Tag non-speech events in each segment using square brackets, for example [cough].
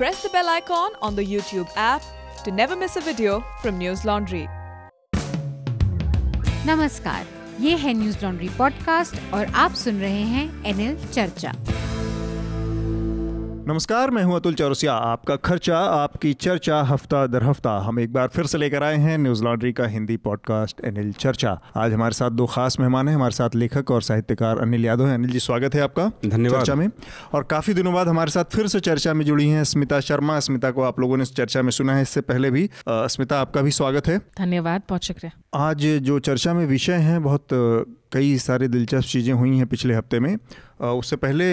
press the bell icon on the YouTube app to never miss a video from News Laundry. नमस्कार ये है news laundry podcast और आप सुन रहे हैं एनएल चर्चा नमस्कार मैं हूं अतुल चौरसिया आपका खर्चा आपकी चर्चा हफ्ता दर हफ्ता हम एक बार फिर से लेकर आए हैं न्यूज लॉन्ड्री का हिंदी पॉडकास्ट अनिल चर्चा आज हमारे साथ दो खास मेहमान हैं हमारे साथ लेखक और साहित्यकार अनिल यादव हैं अनिल जी स्वागत है आपका धन्यवाद चर्चा में और काफी दिनों बाद हमारे साथ फिर से चर्चा में जुड़ी है स्मिता शर्मा स्मिता को आप लोगों ने चर्चा में सुना है इससे पहले भी स्मिता आपका भी स्वागत है धन्यवाद बहुत शुक्रिया आज जो चर्चा में विषय है बहुत कई सारे दिलचस्प चीज़ें हुई हैं पिछले हफ्ते में उससे पहले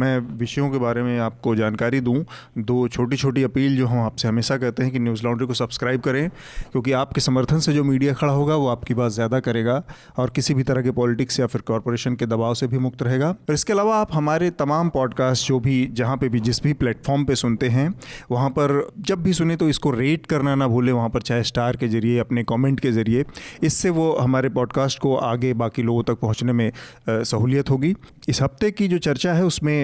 मैं विषयों के बारे में आपको जानकारी दूं दो छोटी छोटी अपील जो हम आपसे हमेशा कहते हैं कि न्यूज़ लॉन्ड्री को सब्सक्राइब करें क्योंकि आपके समर्थन से जो मीडिया खड़ा होगा वो आपकी बात ज़्यादा करेगा और किसी भी तरह के पॉलिटिक्स या फिर कॉरपोरेशन के दबाव से भी मुक्त रहेगा और इसके अलावा आप हमारे तमाम पॉडकास्ट जो भी जहाँ पर भी जिस भी प्लेटफॉर्म पर सुनते हैं वहाँ पर जब भी सुने तो इसको रेट करना ना भूलें वहाँ पर चाहे स्टार के ज़रिए अपने कॉमेंट के ज़रिए इससे वो हमारे पॉडकास्ट को आगे बाकी लोग लोगों तक पहुँचने में सहूलियत होगी इस हफ्ते की जो चर्चा है उसमें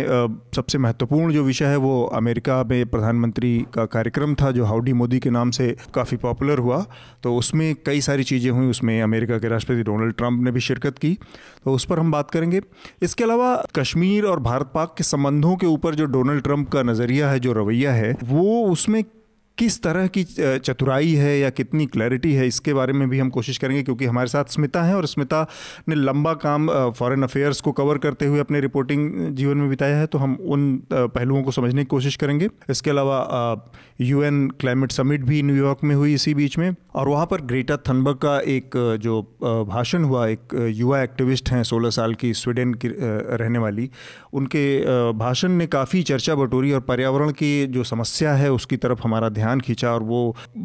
सबसे महत्वपूर्ण जो विषय है वो अमेरिका में प्रधानमंत्री का कार्यक्रम था जो हाउडी मोदी के नाम से काफ़ी पॉपुलर हुआ तो उसमें कई सारी चीज़ें हुई उसमें अमेरिका के राष्ट्रपति डोनाल्ड ट्रंप ने भी शिरकत की तो उस पर हम बात करेंगे इसके अलावा कश्मीर और भारत पाक के संबंधों के ऊपर जो डोनाल्ड ट्रंप का नज़रिया है जो रवैया है वो उसमें किस तरह की चतुराई है या कितनी क्लैरिटी है इसके बारे में भी हम कोशिश करेंगे क्योंकि हमारे साथ स्मिता हैं और स्मिता ने लंबा काम फॉरेन अफेयर्स को कवर करते हुए अपने रिपोर्टिंग जीवन में बिताया है तो हम उन पहलुओं को समझने की कोशिश करेंगे इसके अलावा यू क्लाइमेट समिट भी न्यूयॉर्क में हुई इसी बीच में और वहाँ पर ग्रेटा थनबर्ग का एक जो भाषण हुआ एक युवा एक्टिविस्ट हैं सोलह साल की स्वीडन की रहने वाली उनके भाषण ने काफ़ी चर्चा बटोरी और पर्यावरण की जो समस्या है उसकी तरफ हमारा ध्यान ध्यान खींचा और वो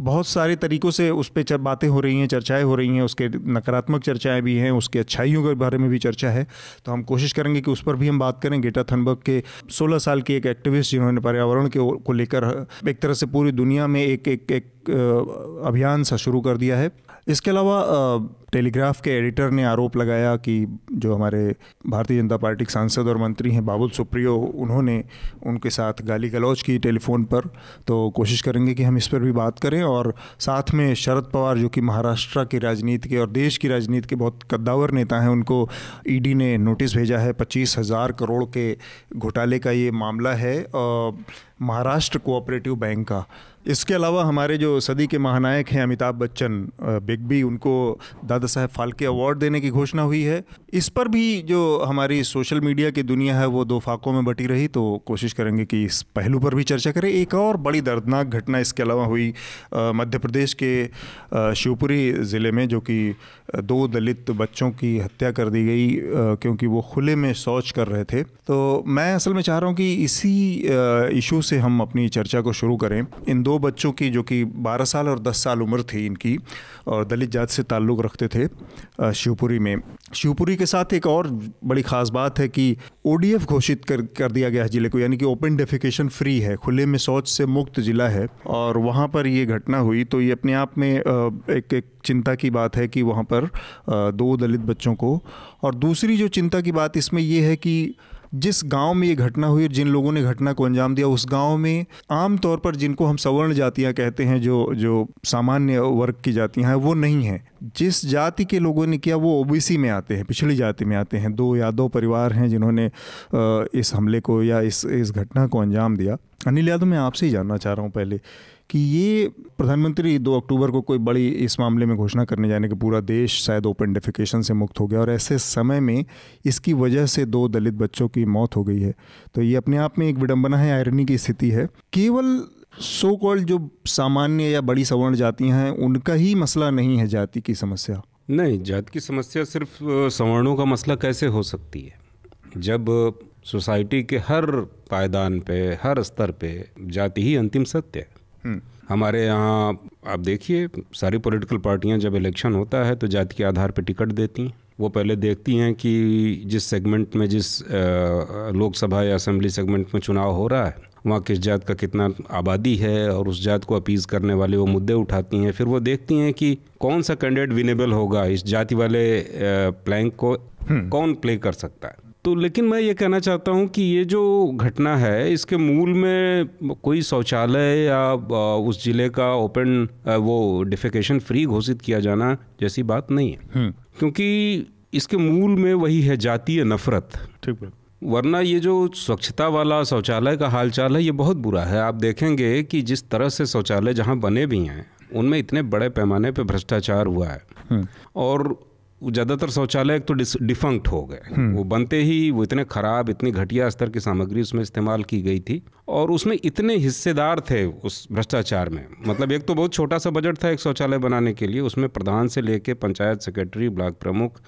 बहुत सारे तरीक़ों से उस पर बातें हो रही हैं चर्चाएं हो रही हैं उसके नकारात्मक चर्चाएं भी हैं उसके अच्छाइयों के बारे में भी चर्चा है तो हम कोशिश करेंगे कि उस पर भी हम बात करें गेटा थनबर्ग के सोलह साल के एक एक्टिविस्ट जिन्होंने पर्यावरण के को लेकर एक तरह से पूरी दुनिया में एक एक एक अभियान सा शुरू कर दिया है इसके अलावा टेलीग्राफ के एडिटर ने आरोप लगाया कि जो हमारे भारतीय जनता पार्टी के सांसद और मंत्री हैं बाबुल सुप्रियो उन्होंने उनके साथ गाली गलौज की टेलीफोन पर तो कोशिश करेंगे कि हम इस पर भी बात करें और साथ में शरद पवार जो कि महाराष्ट्र की राजनीति के और देश की राजनीति के बहुत कद्दावर नेता हैं उनको ई ने नोटिस भेजा है पच्चीस हज़ार करोड़ के घोटाले का ये मामला है महाराष्ट्र कोऑपरेटिव बैंक का इसके अलावा हमारे जो सदी के महानायक हैं अमिताभ बच्चन बिग बी उनको दादा साहेब फाल्के अवार्ड देने की घोषणा हुई है इस पर भी जो हमारी सोशल मीडिया की दुनिया है वो दो फाकों में बटी रही तो कोशिश करेंगे कि इस पहलू पर भी चर्चा करें एक और बड़ी दर्दनाक घटना इसके अलावा हुई मध्य प्रदेश के शिवपुरी ज़िले में जो कि दो दलित बच्चों की हत्या कर दी गई क्योंकि वो खुले में शौच कर रहे थे तो मैं असल में चाह रहा हूँ कि इसी इशू से हम अपनी चर्चा को शुरू करें इन दो दो बच्चों की जो कि 12 साल और 10 साल उम्र थी इनकी और दलित जात से ताल्लुक़ रखते थे शिवपुरी में शिवपुरी के साथ एक और बड़ी ख़ास बात है कि ओ घोषित कर कर दिया गया है ज़िले को यानी कि ओपन डेफिकेशन फ्री है खुले में शौच से मुक्त ज़िला है और वहाँ पर ये घटना हुई तो ये अपने आप में एक एक चिंता की बात है कि वहाँ पर दो दलित बच्चों को और दूसरी जो चिंता की बात इसमें यह है कि जिस गांव में ये घटना हुई और जिन लोगों ने घटना को अंजाम दिया उस गांव में आम तौर पर जिनको हम सवर्ण जातियाँ कहते हैं जो जो सामान्य वर्ग की जातियाँ हैं वो नहीं हैं जिस जाति के लोगों ने किया वो ओबीसी में आते हैं पिछड़ी जाति में आते हैं दो या दो परिवार हैं जिन्होंने इस हमले को या इस इस घटना को अंजाम दिया अनिल यादव मैं आपसे ही जानना चाह रहा हूँ पहले कि ये प्रधानमंत्री दो अक्टूबर को कोई बड़ी इस मामले में घोषणा करने जाने के पूरा देश शायद ओपन डेफिकेशन से मुक्त हो गया और ऐसे समय में इसकी वजह से दो दलित बच्चों की मौत हो गई है तो ये अपने आप में एक विडंबना है आयरनी की स्थिति है केवल सो कॉल्ड जो सामान्य या बड़ी सवर्ण जातियाँ हैं उनका ही मसला नहीं है जाति की समस्या नहीं जाति की समस्या सिर्फ सवर्णों का मसला कैसे हो सकती है जब सोसाइटी के हर पायदान पे हर स्तर पे जाति ही अंतिम सत्य है हमारे यहाँ आप देखिए सारी पॉलिटिकल पार्टियाँ जब इलेक्शन होता है तो जाति के आधार पर टिकट देती हैं वो पहले देखती हैं कि जिस सेगमेंट में जिस लोकसभा या असेंबली सेगमेंट में चुनाव हो रहा है वहाँ किस जात का कितना आबादी है और उस जात को अपीज़ करने वाले वो मुद्दे उठाती हैं फिर वो देखती हैं कि कौन सा कैंडिडेट विनेबल होगा इस जाति वाले प्लैंक को हम्म। कौन प्ले कर सकता है तो लेकिन मैं ये कहना चाहता हूँ कि ये जो घटना है इसके मूल में कोई शौचालय या उस ज़िले का ओपन वो डिफिकेशन फ्री घोषित किया जाना जैसी बात नहीं है हम्म। क्योंकि इसके मूल में वही है जातीय नफरत ठीक है वरना ये जो स्वच्छता वाला शौचालय का हालचाल है ये बहुत बुरा है आप देखेंगे कि जिस तरह से शौचालय जहाँ बने भी हैं उनमें इतने बड़े पैमाने पर भ्रष्टाचार हुआ है हम्म। और ज़्यादातर शौचालय तो डिफंक्ट हो गए हम्म। वो बनते ही वो इतने ख़राब इतनी घटिया स्तर की सामग्री उसमें इस्तेमाल की गई थी और उसमें इतने हिस्सेदार थे उस भ्रष्टाचार में मतलब एक तो बहुत छोटा सा बजट था एक शौचालय बनाने के लिए उसमें प्रधान से लेके पंचायत सेक्रेटरी ब्लॉक प्रमुख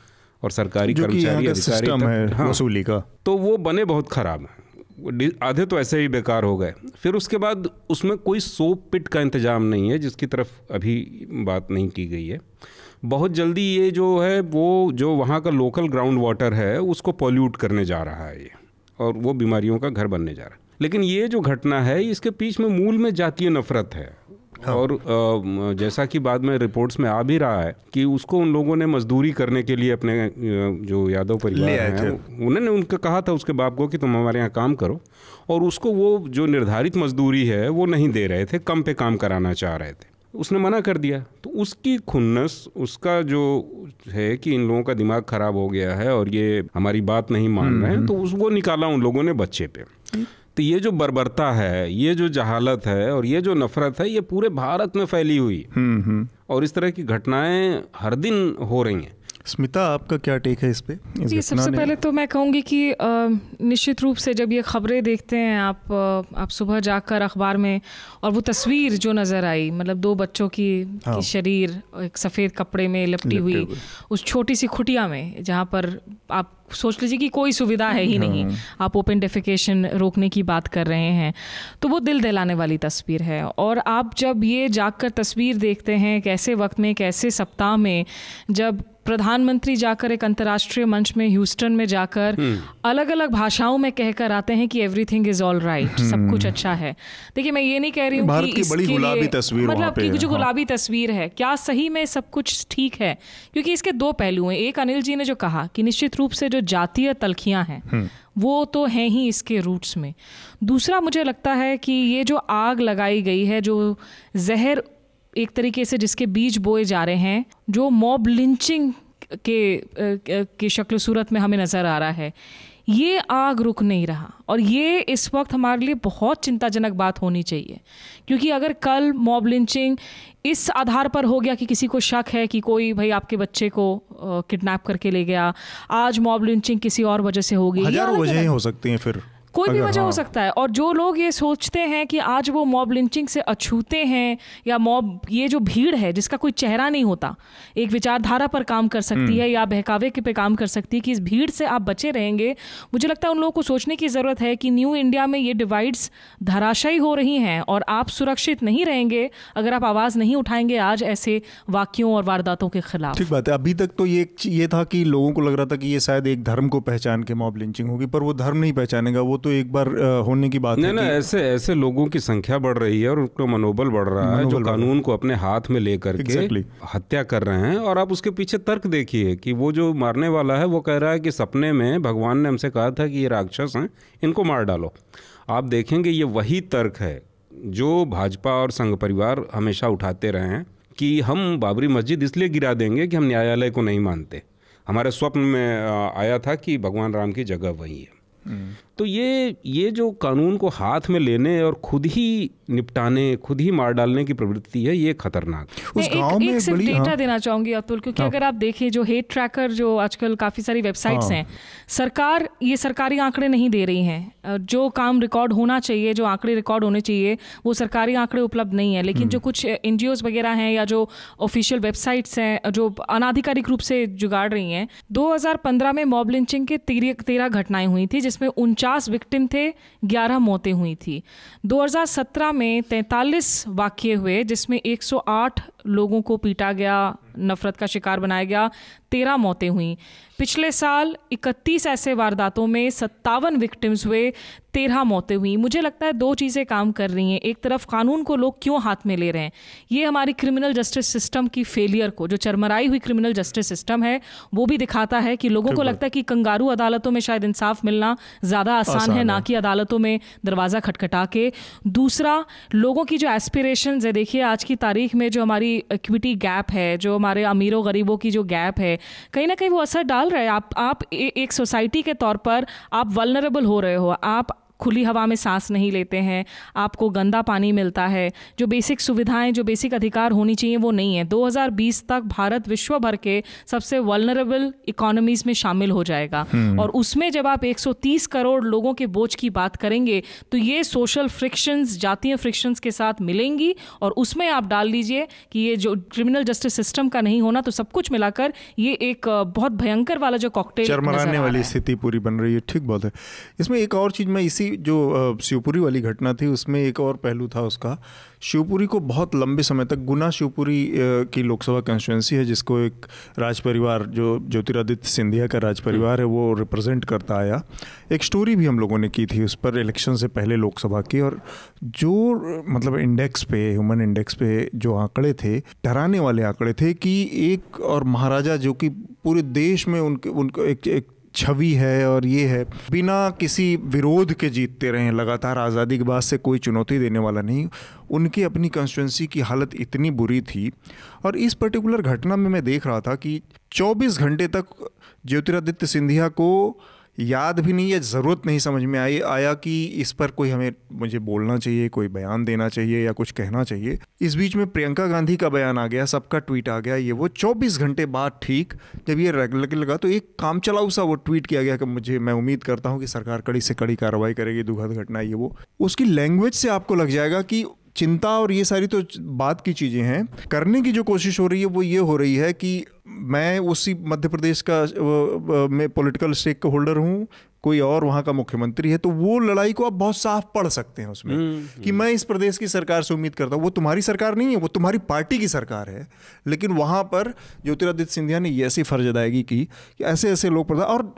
और सरकारी कर्मचारी अधिकारी हाँ, वसूली का तो वो बने बहुत ख़राब हैं आधे तो ऐसे ही बेकार हो गए फिर उसके बाद उसमें कोई सोप पिट का इंतज़ाम नहीं है जिसकी तरफ अभी बात नहीं की गई है बहुत जल्दी ये जो है वो जो वहाँ का लोकल ग्राउंड वाटर है उसको पॉल्यूट करने जा रहा है ये और वो बीमारियों का घर बनने जा रहा है लेकिन ये जो घटना है इसके पीछे में मूल में जातीय नफरत है हाँ। और जैसा कि बाद में रिपोर्ट्स में आ भी रहा है कि उसको उन लोगों ने मजदूरी करने के लिए अपने जो यादव परिवार हैं उन्होंने उनका कहा था उसके बाप को कि तुम हमारे यहाँ काम करो और उसको वो जो निर्धारित मजदूरी है वो नहीं दे रहे थे कम पे काम कराना चाह रहे थे उसने मना कर दिया तो उसकी खुन्नस उसका जो है कि इन लोगों का दिमाग ख़राब हो गया है और ये हमारी बात नहीं मान रहे हैं हम्म। तो उसको निकाला उन लोगों ने बच्चे पे तो ये जो बर्बरता है ये जो जहालत है और ये जो नफरत है ये पूरे भारत में फैली हुई हम्म, हम्म। और इस तरह की घटनाएं हर दिन हो रही हैं स्मिता आपका क्या टेक है इस पे जी सबसे पहले तो मैं कहूँगी कि निश्चित रूप से जब ये खबरें देखते हैं आप आप सुबह जाकर अखबार में और वो तस्वीर जो नज़र आई मतलब दो बच्चों की, हाँ। की शरीर एक सफ़ेद कपड़े में लपटी हुई उस छोटी सी खुटिया में जहाँ पर आप सोच लीजिए कि कोई सुविधा है ही नहीं हाँ। आप ओपन डेफिकेशन रोकने की बात कर रहे हैं तो वो दिल दहलाने वाली तस्वीर है और आप जब ये जाकर तस्वीर देखते हैं कैसे वक्त में कैसे सप्ताह में जब प्रधानमंत्री जाकर एक अंतर्राष्ट्रीय मंच में ह्यूस्टन में जाकर हम्म। अलग अलग भाषाओं में कहकर आते हैं कि एवरीथिंग इज ऑल राइट सब हम्म। कुछ अच्छा है देखिए मैं ये नहीं कह रही हूँ कि बड़ी गुलाबी तस्वीर मतलब की जो हाँ। गुलाबी तस्वीर है क्या सही में सब कुछ ठीक है क्योंकि इसके दो पहलू हैं एक अनिल जी ने जो कहा कि निश्चित रूप से जो जातीय तलखियाँ हैं हम्म। वो तो हैं ही इसके रूट्स में दूसरा मुझे लगता है कि ये जो आग लगाई गई है जो जहर एक तरीके से जिसके बीज बोए जा रहे हैं जो मॉब लिंचिंग के के शक्ल सूरत में हमें नज़र आ रहा है ये आग रुक नहीं रहा और ये इस वक्त हमारे लिए बहुत चिंताजनक बात होनी चाहिए क्योंकि अगर कल मॉब लिंचिंग इस आधार पर हो गया कि किसी को शक है कि कोई भाई आपके बच्चे को किडनैप करके ले गया आज मॉब लिंचिंग किसी और वजह से होगी हजारों वजह हो सकती हैं फिर कोई भी वजह हाँ। हो सकता है और जो लोग ये सोचते हैं कि आज वो मॉब लिंचिंग से अछूते हैं या मॉब ये जो भीड़ है जिसका कोई चेहरा नहीं होता एक विचारधारा पर काम कर सकती हम्म। है या बहकावे के पे काम कर सकती है कि इस भीड़ से आप बचे रहेंगे मुझे लगता है उन लोगों को सोचने की ज़रूरत है कि न्यू इंडिया में ये डिवाइड्स धराशायी हो रही हैं और आप सुरक्षित नहीं रहेंगे अगर आप आवाज़ नहीं उठाएंगे आज ऐसे वाक्यों और वारदातों के खिलाफ ठीक बात है अभी तक तो ये ये था कि लोगों को लग रहा था कि ये शायद एक धर्म को पहचान के मॉब लिंचिंग होगी पर वो धर्म नहीं पहचानेगा वो तो एक बार होने की बात नहीं ना ऐसे ऐसे लोगों की संख्या बढ़ रही है और उनका मनोबल बढ़ रहा है जो कानून को अपने हाथ में लेकर के हत्या कर रहे हैं और आप उसके पीछे तर्क देखिए कि वो जो मारने वाला है वो कह रहा है कि सपने में भगवान ने हमसे कहा था कि ये राक्षस हैं इनको मार डालो आप देखेंगे ये वही तर्क है जो भाजपा और संघ परिवार हमेशा उठाते रहे हैं कि हम बाबरी मस्जिद इसलिए गिरा देंगे कि हम न्यायालय को नहीं मानते हमारे स्वप्न में आया था कि भगवान राम की जगह वही है हम्म। तो ये ये जो कानून को हाथ में लेने और खुद ही निपटाने खुद ही मार डालने की प्रवृत्ति है ये खतरनाक उस एक, में एक सिर्फ डेटा हाँ। देना चाहूंगी अतुल क्योंकि हाँ। अगर आप देखें जो हेट ट्रैकर जो आजकल काफ़ी सारी वेबसाइट्स हाँ। हैं सरकार ये सरकारी आंकड़े नहीं दे रही हैं जो काम रिकॉर्ड होना चाहिए जो आंकड़े रिकॉर्ड होने चाहिए वो सरकारी आंकड़े उपलब्ध नहीं है लेकिन जो हम्म। कुछ एन वगैरह हैं या जो ऑफिशियल वेबसाइट्स हैं जो अनाधिकारिक रूप से जुगाड़ रही हैं दो में मॉब लिंचिंग के तेरह घटनाएं हुई थी जिसमें उनचास 50 विक्टिम थे 11 मौतें हुई थी 2017 में 43 वाक्य हुए जिसमें 108 लोगों को पीटा गया नफरत का शिकार बनाया गया तेरह मौतें हुई पिछले साल 31 ऐसे वारदातों में सत्तावन विक्टिम्स हुए तेरह मौतें हुई मुझे लगता है दो चीज़ें काम कर रही हैं एक तरफ कानून को लोग क्यों हाथ में ले रहे हैं ये हमारी क्रिमिनल जस्टिस सिस्टम की फेलियर को जो चरमराई हुई क्रिमिनल जस्टिस सिस्टम है वो भी दिखाता है कि लोगों को लगता है कि कंगारू अदालतों में शायद इंसाफ मिलना ज़्यादा आसान, आसान है ना कि अदालतों में दरवाज़ा खटखटा के दूसरा लोगों की जो एस्पिरेशन है देखिए आज की तारीख में जो हमारी इक्विटी गैप है जो हमारे अमीरों गरीबों की जो गैप है कहीं ना कहीं वो असर डाल डाल रहे हैं आप आप ए, एक सोसाइटी के तौर पर आप वलनरेबल हो रहे हो आप खुली हवा में सांस नहीं लेते हैं आपको गंदा पानी मिलता है जो बेसिक सुविधाएं जो बेसिक अधिकार होनी चाहिए वो नहीं है 2020 तक भारत विश्व भर के सबसे वलनरेबल इकोनॉमीज में शामिल हो जाएगा हम्म। और उसमें जब आप 130 करोड़ लोगों के बोझ की बात करेंगे तो ये सोशल फ्रिक्शंस जातीय फ्रिक्शंस के साथ मिलेंगी और उसमें आप डाल लीजिए कि ये जो क्रिमिनल जस्टिस सिस्टम का नहीं होना तो सब कुछ मिलाकर ये एक बहुत भयंकर वाला जो कॉकटेल वाली स्थिति पूरी बन रही है ठीक बहुत है इसमें एक और चीज मैं इसी थी जो शिवपुरी वाली घटना थी उसमें एक और पहलू था उसका शिवपुरी को बहुत लंबे समय तक गुना शिवपुरी की लोकसभा कंस्टिट्यूंसी है जिसको एक राज परिवार जो ज्योतिरादित्य सिंधिया का राज परिवार है वो रिप्रेजेंट करता आया एक स्टोरी भी हम लोगों ने की थी उस पर इलेक्शन से पहले लोकसभा की और जो मतलब इंडेक्स पे ह्यूमन इंडेक्स पे जो आंकड़े थे डराने वाले आंकड़े थे कि एक और महाराजा जो कि पूरे देश में उनके उनको एक, एक छवि है और ये है बिना किसी विरोध के जीतते रहे लगातार आज़ादी के बाद से कोई चुनौती देने वाला नहीं उनकी अपनी कंस्टिट्यूंसी की हालत इतनी बुरी थी और इस पर्टिकुलर घटना में मैं देख रहा था कि 24 घंटे तक ज्योतिरादित्य सिंधिया को याद भी नहीं या ज़रूरत नहीं समझ में आई आया कि इस पर कोई हमें मुझे बोलना चाहिए कोई बयान देना चाहिए या कुछ कहना चाहिए इस बीच में प्रियंका गांधी का बयान आ गया सबका ट्वीट आ गया ये वो 24 घंटे बाद ठीक जब ये रेगुलर लगा तो एक काम चलाऊ सा वो ट्वीट किया गया कि मुझे मैं उम्मीद करता हूँ कि सरकार कड़ी से कड़ी कार्रवाई करेगी दुखद घटना ये वो उसकी लैंग्वेज से आपको लग जाएगा कि चिंता और ये सारी तो बात की चीज़ें हैं करने की जो कोशिश हो रही है वो ये हो रही है कि मैं उसी मध्य प्रदेश का मैं पॉलिटिकल स्टेक होल्डर हूँ कोई और वहाँ का मुख्यमंत्री है तो वो लड़ाई को आप बहुत साफ पढ़ सकते हैं उसमें हम्म, कि हम्म। मैं इस प्रदेश की सरकार से उम्मीद करता हूँ वो तुम्हारी सरकार नहीं है वो तुम्हारी पार्टी की सरकार है लेकिन वहाँ पर ज्योतिरादित्य सिंधिया ने ऐसी फर्ज अदायगी की कि ऐसे ऐसे लोग पड़ता और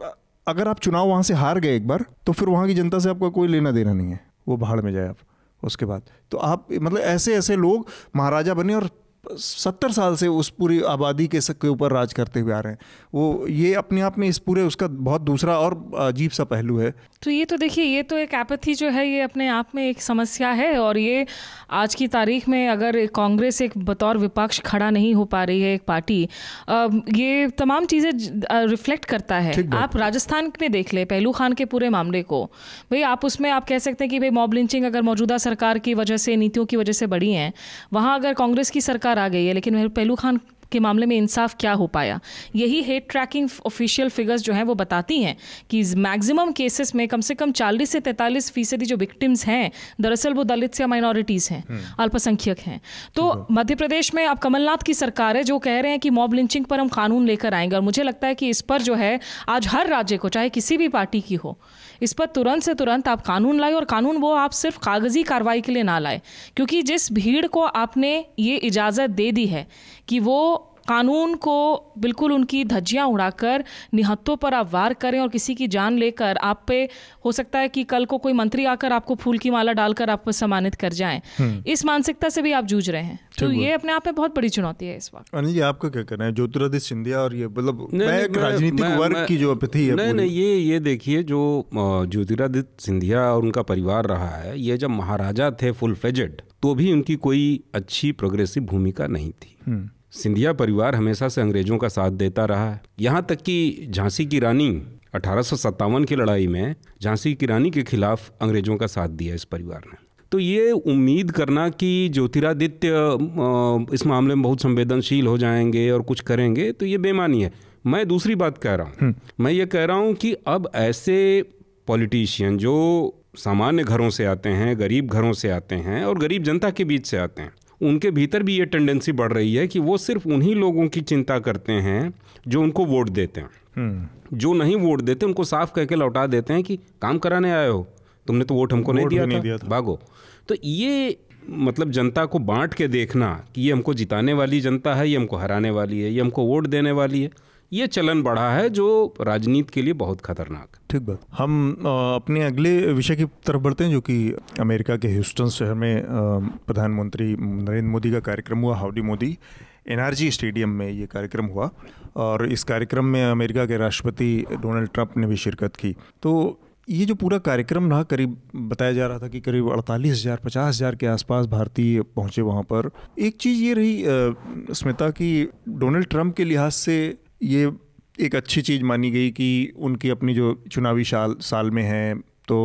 अगर आप चुनाव वहाँ से हार गए एक बार तो फिर वहाँ की जनता से आपका कोई लेना देना नहीं है वो भाड़ में जाए आप उसके बाद तो आप मतलब ऐसे ऐसे लोग महाराजा बने और सत्तर साल से उस पूरी आबादी के के ऊपर राज करते हुए आ रहे हैं वो ये अपने आप में इस पूरे उसका बहुत दूसरा और अजीब सा पहलू है तो ये तो देखिए ये तो एक एपथी जो है ये अपने आप में एक समस्या है और ये आज की तारीख में अगर कांग्रेस एक बतौर विपक्ष खड़ा नहीं हो पा रही है एक पार्टी ये तमाम चीज़ें रिफ्लेक्ट करता है आप राजस्थान में देख ले पहलू खान के पूरे मामले को भाई आप उसमें आप कह सकते हैं कि भाई मॉब लिंचिंग अगर मौजूदा सरकार की वजह से नीतियों की वजह से बढ़ी हैं वहाँ अगर कांग्रेस की सरकार सरकार आ गई है लेकिन मेहर पहलू खान के मामले में इंसाफ क्या हो पाया यही हेट ट्रैकिंग ऑफिशियल फिगर्स जो हैं वो बताती हैं कि मैक्सिमम केसेस में कम से कम 40 से 43 फीसदी जो विक्टिम्स हैं दरअसल वो दलित या माइनॉरिटीज़ हैं हम्म। अल्पसंख्यक हैं तो मध्य प्रदेश में अब कमलनाथ की सरकार है जो कह रहे हैं कि मॉब लिंचिंग पर हम कानून लेकर आएंगे और मुझे लगता है कि इस पर जो है आज हर राज्य को चाहे किसी भी पार्टी की हो इस पर तुरंत से तुरंत आप कानून लाए और कानून वो आप सिर्फ कागजी कार्रवाई के लिए ना लाए क्योंकि जिस भीड़ को आपने ये इजाज़त दे दी है कि वो कानून को बिल्कुल उनकी धज्जियाँ उड़ाकर निहत्तों पर आप वार करें और किसी की जान लेकर आप पे हो सकता है कि कल को कोई मंत्री आकर आपको फूल की माला डालकर आपको सम्मानित कर जाएं हम्म। इस मानसिकता से भी आप जूझ रहे हैं तो ये अपने आप में बहुत बड़ी चुनौती है इस वक्त अनिल जी आपका क्या कहना है ज्योतिरादित्य सिंधिया और ये मतलब राजनीतिक वर्ग की जो अपथी है नहीं नहीं ये ये देखिए जो ज्योतिरादित्य सिंधिया और उनका परिवार रहा है ये जब महाराजा थे फुल फेजेड तो भी उनकी कोई अच्छी प्रोग्रेसिव भूमिका नहीं थी हम्म। सिंधिया परिवार हमेशा से अंग्रेजों का साथ देता रहा है यहाँ तक कि झांसी की रानी अठारह की लड़ाई में झांसी की रानी के खिलाफ अंग्रेजों का साथ दिया इस परिवार ने तो ये उम्मीद करना कि ज्योतिरादित्य इस मामले में बहुत संवेदनशील हो जाएंगे और कुछ करेंगे तो ये बेमानी है मैं दूसरी बात कह रहा हूँ हम्म। मैं ये कह रहा हूँ कि अब ऐसे पॉलिटिशियन जो सामान्य घरों से आते हैं गरीब घरों से आते हैं और गरीब जनता के बीच से आते हैं उनके भीतर भी ये टेंडेंसी बढ़ रही है कि वो सिर्फ उन्हीं लोगों की चिंता करते हैं जो उनको वोट देते हैं हम्म। जो नहीं वोट देते उनको साफ कह के लौटा देते हैं कि काम कराने आए हो तुमने तो वोट हमको नहीं दिया, नहीं दिया था भागो तो ये मतलब जनता को बांट के देखना कि ये हमको जिताने वाली जनता है ये हमको हराने वाली है ये हमको वोट देने वाली है ये चलन बढ़ा है जो राजनीति के लिए बहुत खतरनाक ठीक बात हम अपने अगले विषय की तरफ बढ़ते हैं जो कि अमेरिका के ह्यूस्टन शहर में प्रधानमंत्री नरेंद्र मोदी का कार्यक्रम हुआ हाउडी मोदी एनआरजी स्टेडियम में ये कार्यक्रम हुआ और इस कार्यक्रम में अमेरिका के राष्ट्रपति डोनाल्ड ट्रंप ने भी शिरकत की तो ये जो पूरा कार्यक्रम रहा करीब बताया जा रहा था कि करीब अड़तालीस हज़ार पचास हज़ार के आसपास भारतीय पहुंचे वहाँ पर एक चीज़ ये रही स्मिता कि डोनाल्ड ट्रंप के लिहाज से ये एक अच्छी चीज़ मानी गई कि उनकी अपनी जो चुनावी साल साल में है तो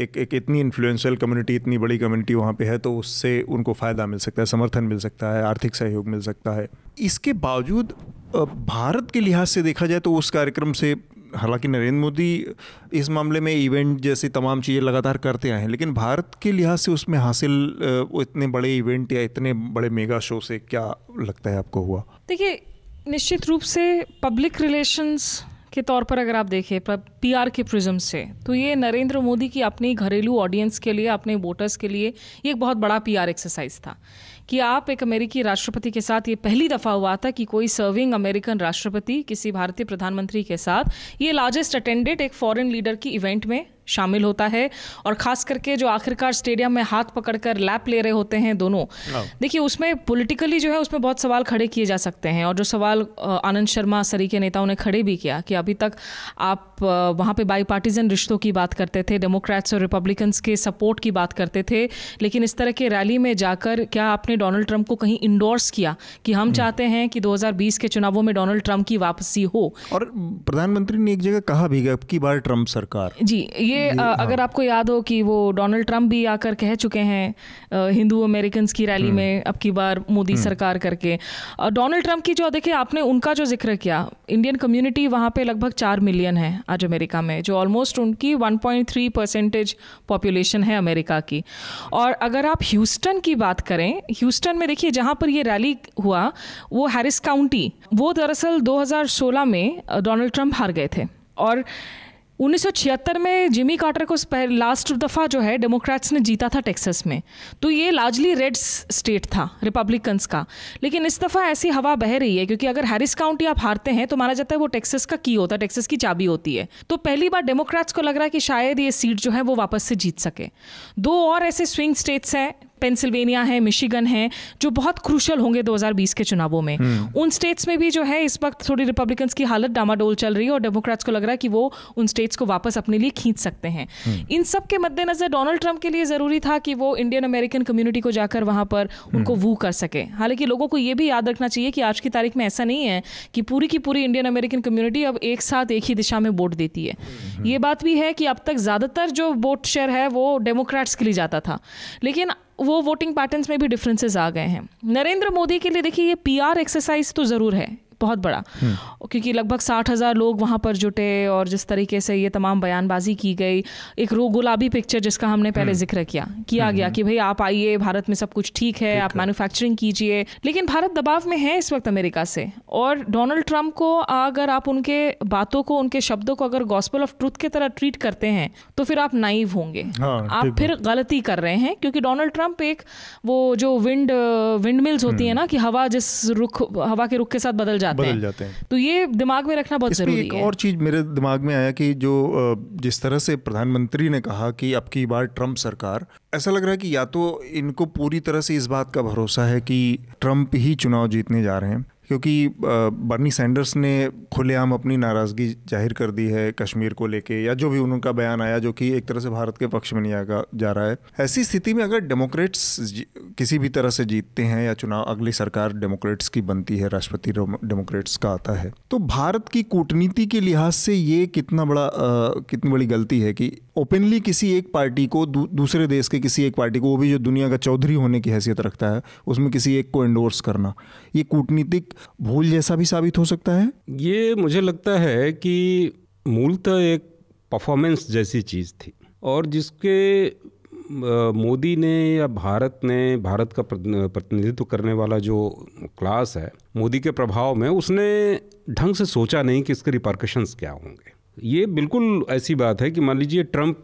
एक एक इतनी इन्फ्लुएंशियल कम्युनिटी इतनी बड़ी कम्युनिटी वहाँ पे है तो उससे उनको फ़ायदा मिल सकता है समर्थन मिल सकता है आर्थिक सहयोग मिल सकता है इसके बावजूद भारत के लिहाज से देखा जाए तो उस कार्यक्रम से हालांकि नरेंद्र मोदी इस मामले में इवेंट जैसी तमाम चीज़ें लगातार करते आए हैं लेकिन भारत के लिहाज से उसमें हासिल वो इतने बड़े इवेंट या इतने बड़े मेगा शो से क्या लगता है आपको हुआ देखिए निश्चित रूप से पब्लिक रिलेशंस के तौर पर अगर आप देखें पीआर के प्रिज्म से तो ये नरेंद्र मोदी की अपनी घरेलू ऑडियंस के लिए अपने वोटर्स के लिए ये एक बहुत बड़ा पीआर एक्सरसाइज था कि आप एक अमेरिकी राष्ट्रपति के साथ ये पहली दफ़ा हुआ था कि कोई सर्विंग अमेरिकन राष्ट्रपति किसी भारतीय प्रधानमंत्री के साथ ये लार्जेस्ट अटेंडेड एक फॉरेन लीडर की इवेंट में शामिल होता है और खास करके जो आखिरकार स्टेडियम में हाथ पकड़कर लैप ले रहे होते हैं दोनों हाँ। देखिए उसमें पॉलिटिकली जो है उसमें बहुत सवाल खड़े किए जा सकते हैं और जो सवाल आनंद शर्मा सरी के नेताओं ने खड़े भी किया कि अभी तक आप वहाँ पे बाई पार्टीजन रिश्तों की बात करते थे डेमोक्रेट्स और रिपब्लिकन्स के सपोर्ट की बात करते थे लेकिन इस तरह के रैली में जाकर क्या आपने डोनाल्ड ट्रंप को कहीं इंडोर्स किया कि हम हम्म। चाहते हैं कि 2020 के चुनावों में डोनाल्ड ट्रंप की वापसी हो और प्रधानमंत्री ने एक जगह कहा भी कि अब की बार ट्रंप सरकार जी ये हाँ। अगर आपको याद हो कि वो डोनाल्ड ट्रंप भी आकर कह चुके हैं हिंदू अमेरिकन की रैली हम्म। में अब की बार मोदी हम्म। सरकार करके डोनाल्ड ट्रंप की जो देखिए आपने उनका जो जिक्र किया इंडियन कम्युनिटी वहाँ पे लगभग चार मिलियन है आज अमेरिका में जो ऑलमोस्ट उनकी 1.3 परसेंटेज पॉपुलेशन है अमेरिका की और अगर आप ह्यूस्टन की बात करें ह्यूस्टन में देखिए जहाँ पर ये रैली हुआ वो हैरिस काउंटी वो दरअसल 2016 में डोनाल्ड ट्रंप हार गए थे और 1976 में जिमी कार्टर को लास्ट दफ़ा जो है डेमोक्रेट्स ने जीता था टेक्सास में तो ये लार्जली रेड स्टेट था रिपब्लिकन्स का लेकिन इस दफ़ा ऐसी हवा बह रही है क्योंकि अगर हैरिस काउंटी आप हारते हैं तो माना जाता है वो टेक्सास का की होता है टेक्सास की चाबी होती है तो पहली बार डेमोक्रेट्स को लग रहा है कि शायद ये सीट जो है वो वापस से जीत सके दो और ऐसे स्विंग स्टेट्स हैं पेंसिल्वेनिया है मिशिगन है जो बहुत क्रूशल होंगे 2020 के चुनावों में हम्म। उन स्टेट्स में भी जो है इस वक्त थोड़ी रिपब्लिकन्स की हालत डामाडोल चल रही है और डेमोक्रेट्स को लग रहा है कि वो उन स्टेट्स को वापस अपने लिए खींच सकते हैं हम्म। इन सब के मद्देनजर डोनाल्ड ट्रंप के लिए ज़रूरी था कि वो इंडियन अमेरिकन कम्युनिटी को जाकर वहाँ पर उनको वू हम्म। कर सके हालांकि लोगों को ये भी याद रखना चाहिए कि आज की तारीख में ऐसा नहीं है कि पूरी की पूरी इंडियन अमेरिकन कम्युनिटी अब एक साथ एक ही दिशा में वोट देती है ये बात भी है कि अब तक ज़्यादातर जो वोट शेयर है वो डेमोक्रेट्स के लिए जाता था लेकिन वो वोटिंग पैटर्न्स में भी डिफरेंसेस आ गए हैं नरेंद्र मोदी के लिए देखिए ये पीआर एक्सरसाइज तो ज़रूर है बहुत बड़ा हम्म। क्योंकि लगभग साठ हज़ार लोग वहाँ पर जुटे और जिस तरीके से ये तमाम बयानबाजी की गई एक रो गुलाबी पिक्चर जिसका हमने पहले हम्म। जिक्र किया किया हम्म, गया कि भाई आप आइए भारत में सब कुछ ठीक है आप मैन्युफैक्चरिंग कीजिए लेकिन भारत दबाव में है इस वक्त अमेरिका से और डोनाल्ड ट्रंप को अगर आप उनके बातों को उनके शब्दों को अगर गॉस्पल ऑफ ट्रूथ की तरह ट्रीट करते हैं तो फिर आप नाइव होंगे हाँ, आप फिर गलती कर रहे हैं क्योंकि डोनाल्ड ट्रंप एक वो जो विंड विंड मिल्स होती है ना कि हवा जिस रुख हवा के रुख के साथ बदल जाती जाते बदल हैं जाते हैं तो ये दिमाग में रखना बहुत जरूरी एक है और चीज़ मेरे दिमाग में आया कि जो जिस तरह से प्रधानमंत्री ने कहा कि अब की बार ट्रंप सरकार ऐसा लग रहा है कि या तो इनको पूरी तरह से इस बात का भरोसा है कि ट्रंप ही चुनाव जीतने जा रहे हैं क्योंकि बर्नी सैंडर्स ने खुलेआम अपनी नाराज़गी जाहिर कर दी है कश्मीर को लेके या जो भी उनका बयान आया जो कि एक तरह से भारत के पक्ष में नहीं आगा जा रहा है ऐसी स्थिति में अगर डेमोक्रेट्स किसी भी तरह से जीतते हैं या चुनाव अगली सरकार डेमोक्रेट्स की बनती है राष्ट्रपति डेमोक्रेट्स का आता है तो भारत की कूटनीति के लिहाज से ये कितना बड़ा आ, कितनी बड़ी गलती है कि ओपनली किसी एक पार्टी को दू, दूसरे देश के किसी एक पार्टी को वो भी जो दुनिया का चौधरी होने की हैसियत रखता है उसमें किसी एक को एंडोर्स करना ये कूटनीतिक भूल जैसा भी साबित हो सकता है ये मुझे लगता है कि मूलतः एक परफॉर्मेंस जैसी चीज़ थी और जिसके मोदी ने या भारत ने भारत का प्रतिनिधित्व करने वाला जो क्लास है मोदी के प्रभाव में उसने ढंग से सोचा नहीं कि इसके रिपार्कशंस क्या होंगे ये बिल्कुल ऐसी बात है कि मान लीजिए ट्रंप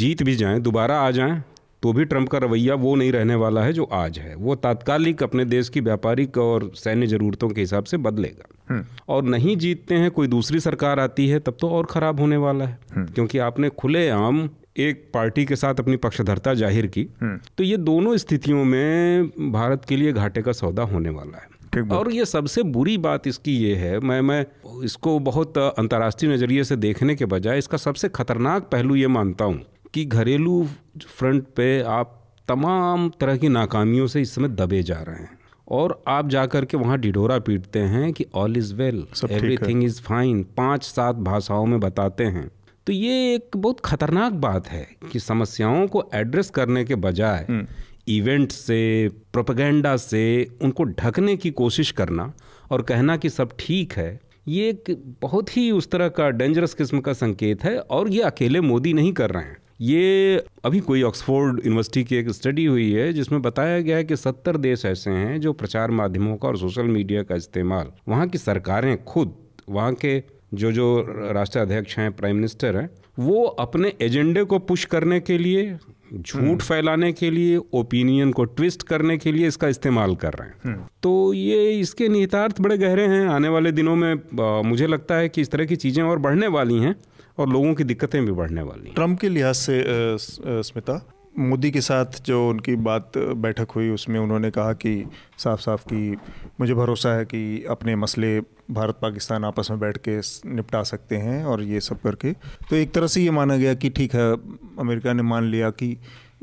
जीत भी जाएं दोबारा आ जाएं तो भी ट्रंप का रवैया वो नहीं रहने वाला है जो आज है वो तात्कालिक अपने देश की व्यापारिक और सैन्य ज़रूरतों के हिसाब से बदलेगा हम्म। और नहीं जीतते हैं कोई दूसरी सरकार आती है तब तो और ख़राब होने वाला है हम्म। क्योंकि आपने खुलेआम एक पार्टी के साथ अपनी पक्षधरता जाहिर की हम्म। तो ये दोनों स्थितियों में भारत के लिए घाटे का सौदा होने वाला है और ये सबसे बुरी बात इसकी ये है मैं मैं इसको बहुत अंतर्राष्ट्रीय नज़रिए से देखने के बजाय इसका सबसे खतरनाक पहलू ये मानता हूँ कि घरेलू फ्रंट पे आप तमाम तरह की नाकामियों से इस समय दबे जा रहे हैं और आप जा कर के वहाँ डिडोरा पीटते हैं कि all is well everything is fine पाँच सात भाषाओं में बताते हैं तो ये एक बहुत खतरनाक बात है कि समस्याओं को एड्रेस करने के बजाय इवेंट हम्म। से प्रोपेगेंडा से उनको ढकने की कोशिश करना और कहना कि सब ठीक है ये एक बहुत ही उस तरह का डेंजरस किस्म का संकेत है और ये अकेले मोदी नहीं कर रहे हैं ये अभी कोई ऑक्सफोर्ड यूनिवर्सिटी की एक स्टडी हुई है जिसमें बताया गया है कि सत्तर देश ऐसे हैं जो प्रचार माध्यमों का और सोशल मीडिया का इस्तेमाल वहाँ की सरकारें खुद वहाँ के जो जो राष्ट्राध्यक्ष हैं प्राइम मिनिस्टर हैं वो अपने एजेंडे को पुश करने के लिए झूठ हम्म। फैलाने के लिए ओपिनियन को ट्विस्ट करने के लिए इसका इस्तेमाल कर रहे हैं हम्म। तो ये इसके निहितार्थ बड़े गहरे हैं आने वाले दिनों में आ, मुझे लगता है कि इस तरह की चीज़ें और बढ़ने वाली हैं और लोगों की दिक्कतें भी बढ़ने वाली ट्रंप के लिहाज से स्मिता मोदी के साथ जो उनकी बात बैठक हुई उसमें उन्होंने कहा कि साफ साफ कि मुझे भरोसा है कि अपने मसले भारत पाकिस्तान आपस में बैठ के निपटा सकते हैं और ये सब करके तो एक तरह से ये माना गया कि ठीक है अमेरिका ने मान लिया कि